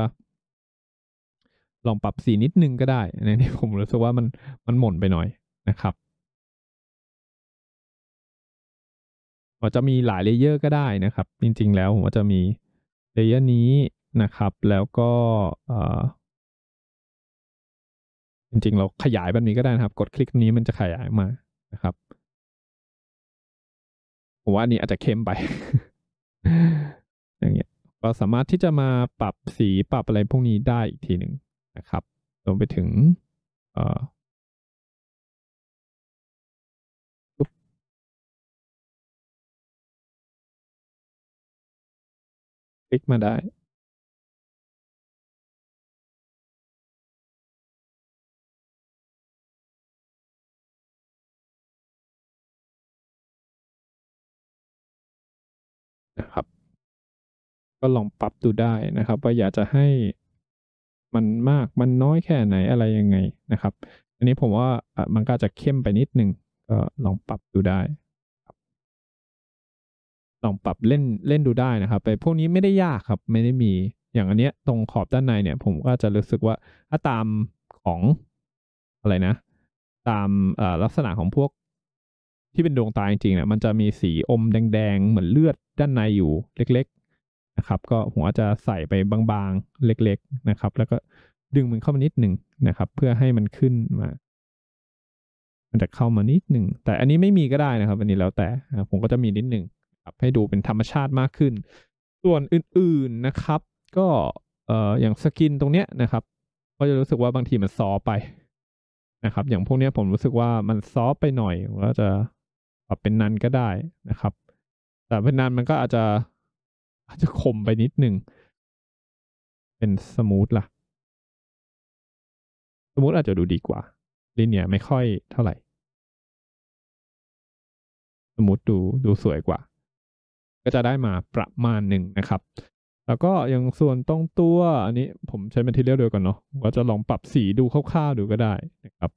ลองปรับสีนิดนึงก็ได้ในที่ผมรู้สึกว่ามันมันหม่นไปหน่อยนะครับว่าจะมีหลายเลเยอร์ก็ได้นะครับ จริงๆ แล้วผมว่าจะมีเลเยอร์นี้นะครับ แล้วก็จริง ๆเราขยายแบบนี้ก็ได้นะครับ กดคลิกนี้มันจะขยายมานะครับผมว่าอันนี้อาจจะเข้มไป อย่างเงี้ยก็สามารถที่จะมาปรับสีปรับอะไรพวกนี้ได้อีกทีหนึ่งนะครับรวมไปถึงเอ่อลิกมาได้ นะครับ ก็ลองปรับดูได้นะครับ ว่าอยากจะให้มันมากมันน้อยแค่ไหนอะไรยังไงนะครับ อันนี้ผมว่ามันก็จะเข้มไปนิดนึงก็ลองปรับดูได้ลองปรับเล่นเล่นดูได้นะครับไปพวกนี้ไม่ได้ยากครับ ไม่ได้มีอย่างอันเนี้ย ตรงขอบด้านในเนี่ย ผมก็จะรู้สึกว่าถ้าตามของอะไรนะ ตามลักษณะของพวกที่เป็นดวงตาจริงๆเนี่ยมันจะมีสีอมแดงๆเหมือนเลือด ด้านในอยู่เล็กๆนะครับ ก็ผอาจจะใส่ไปบางๆเล็กๆนะครับ แล้วก็ดึงมันเข้ามานิดหนึ่งนะครับ เพื่อให้มันขึ้นมามันจะเข้ามานิดหนึ่งแต่อันนี้ไม่มีก็ได้นะครับ อันนี้แล้วแต่ผมก็จะมีนิดหนึ่งรับให้ดูเป็นธรรมชาติมากขึ้น ส่วนอื่นๆ นะครับ ก็เอ่ออย่างสกินตรงเนี้ยนะครับ ก็จะรู้สึกว่าบางทีมันซอไปนะครับ อย่างพวกเนี้ยผมรู้สึกว่ามันซอไปหน่อย ก็จะปรับเป็นนันก็ได้นะครับ แต่เป็นนันมันก็อาจจะอาจจะคมไปนิดนึงเป็นสมูทล่ะ สมูทอาจจะดูดีกว่าลิเนียไม่ค่อยเท่าไหร่ สมูทดูดูสวยกว่าก็จะได้มาประมาณหนึ่งนะครับ แล้วก็อย่างส่วนตรงตัว อันนี้ผมใช้ material เดียวกันเนาะก็จะลองปรับสีดูคร่าวๆ ดูก็ได้นะครับ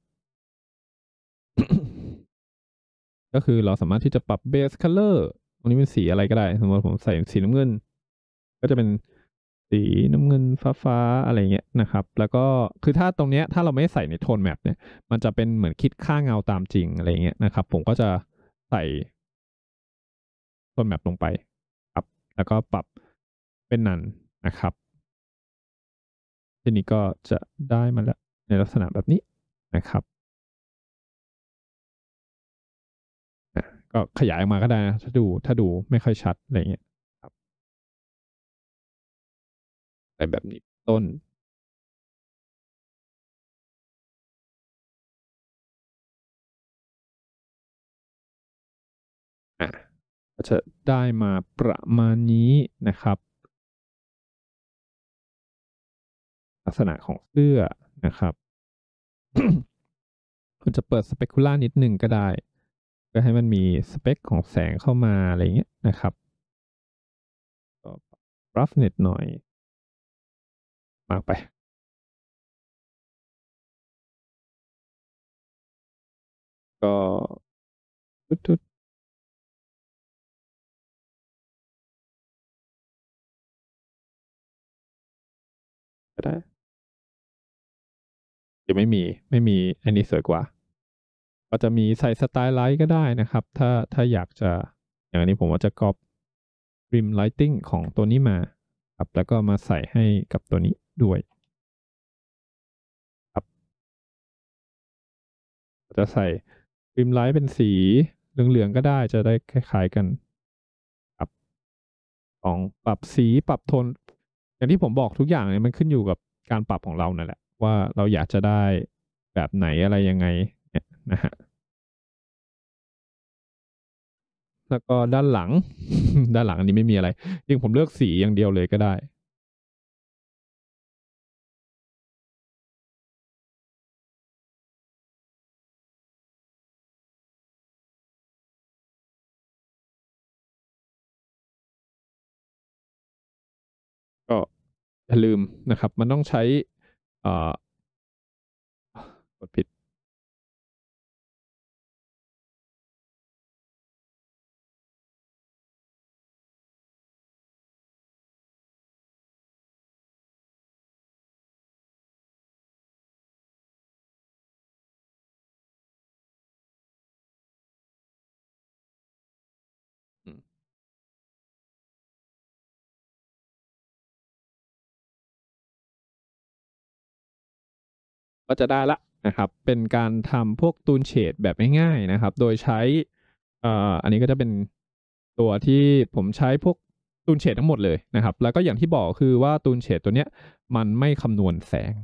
ก็คือเราสามารถที่จะปรับ base color ตรงนี้เป็นสีอะไรก็ได้ สมมติผมใส่สีน้ำเงิน ก็จะเป็นสีน้ำเงินฟ้าๆอะไรเงี้ยนะครับ แล้วก็คือถ้าตรงเนี้ย ถ้าเราไม่ใส่ในโทนแมปเนี่ย มันจะเป็นเหมือนคิดค่าเงาตามจริงอะไรเงี้ยนะครับ ผมก็จะใส่ต้นแมปลงไปครับ แล้วก็ปรับเป็นนันนะครับ ทีนี้ก็จะได้มาแล้วในลักษณะแบบนี้นะครับ ก็ขยายออกมาก็ได้นะ ถ้าดูถ้าดูไม่ค่อยชัด อะไรเงี้ยครับไแบบนี้ต้นอ่ะจะได้มาประมาณนี้นะครับ ลักษณะของเสื้อนะครับ คุณจะเปิดสเปกุล่านิดหนึ่งก็ได้เพื่อให้มันมีสเปคของแสงเข้ามา อะไรเงี้ยนะครับรับเน็ตหน่อย มากไป ก็ทุดก็ได้หรือไม่มีไม่มีอันนี้สวยกว่า ก็จะมีใส่สไตล์ไลท์ก็ได้นะครับ ถ้าถ้าอยากจะอย่างนี้ผมว่าจะกรอบริมไลทิงของตัวนี้มาครับแล้วก็มาใส่ให้กับตัวนี้ด้วยครับจะใส่ริมไลท์เป็นสีเหลือง ๆ ก็ได้จะได้คล้าย ๆ กันครับ ของปรับสีปรับโทนางที่ผมบอกทุกอย่างเนี่ยมันขึ้นอยู่กับการปรับของเรานั่นแหละว่าเราอยากจะได้แบบไหนอะไรยังไง เนี่ยนะฮะแล้วก็ด้านหลัง ด้านหลังอันนี้ไม่มีอะไรจริงผมเลือกสีอย่างเดียวเลยก็ได้อย่าลืมนะครับ มันต้องใช้กดผิดก็จะได้ละนะครับ เป็นการทำพวกตูนเฉดแบบง่ายๆ นะครับ โดยใช้อันนี้ก็จะเป็นตัวที่ผมใช้พวกตูนเฉดทั้งหมดเลยนะครับ แล้วก็อย่างที่บอกคือว่าตูนเฉดตัวเนี้ยมันไม่คำนวณแสง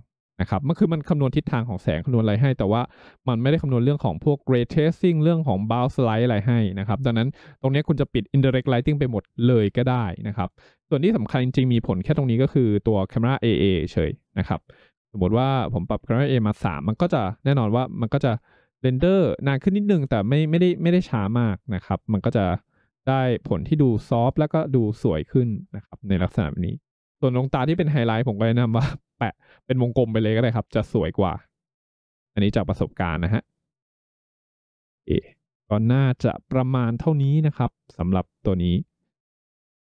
นะครับ มันคือมันคำนวณทิศทางของแสงคำนวณอะไรให้ แต่ว่ามันไม่ได้คำนวณเรื่องของพวก ray tracing เรื่องของ bounce light อะไรให้ นะครับ ดังนั้นตรงนี้คุณจะปิด indirect lighting ไปหมดเลยก็ได้นะครับ ส่วนที่สำคัญจริงๆมีผลแค่ตรงนี้ก็คือตัว camera AA เฉยนะครับสมมติว่าผมปรับ Gradient มา3มันก็จะแน่นอนว่า มันก็จะเรนเดอร์ นานขึ้นนิดนึง แต่ไม่ไม่ได้ไม่ได้ช้ามากนะครับ มันก็จะได้ผลที่ดูซอฟแล้วก็ดูสวยขึ้นนะครับ ในลักษณะนี้ ส่วนดวงตาที่เป็นไฮไลท์ผมก็แนะนำว่า แปะเป็นวงกลมไปเลยก็ได้ครับ จะสวยกว่า อันนี้จากประสบการณ์นะฮะก็น่าจะประมาณเท่านี้นะครับสำหรับตัวนี้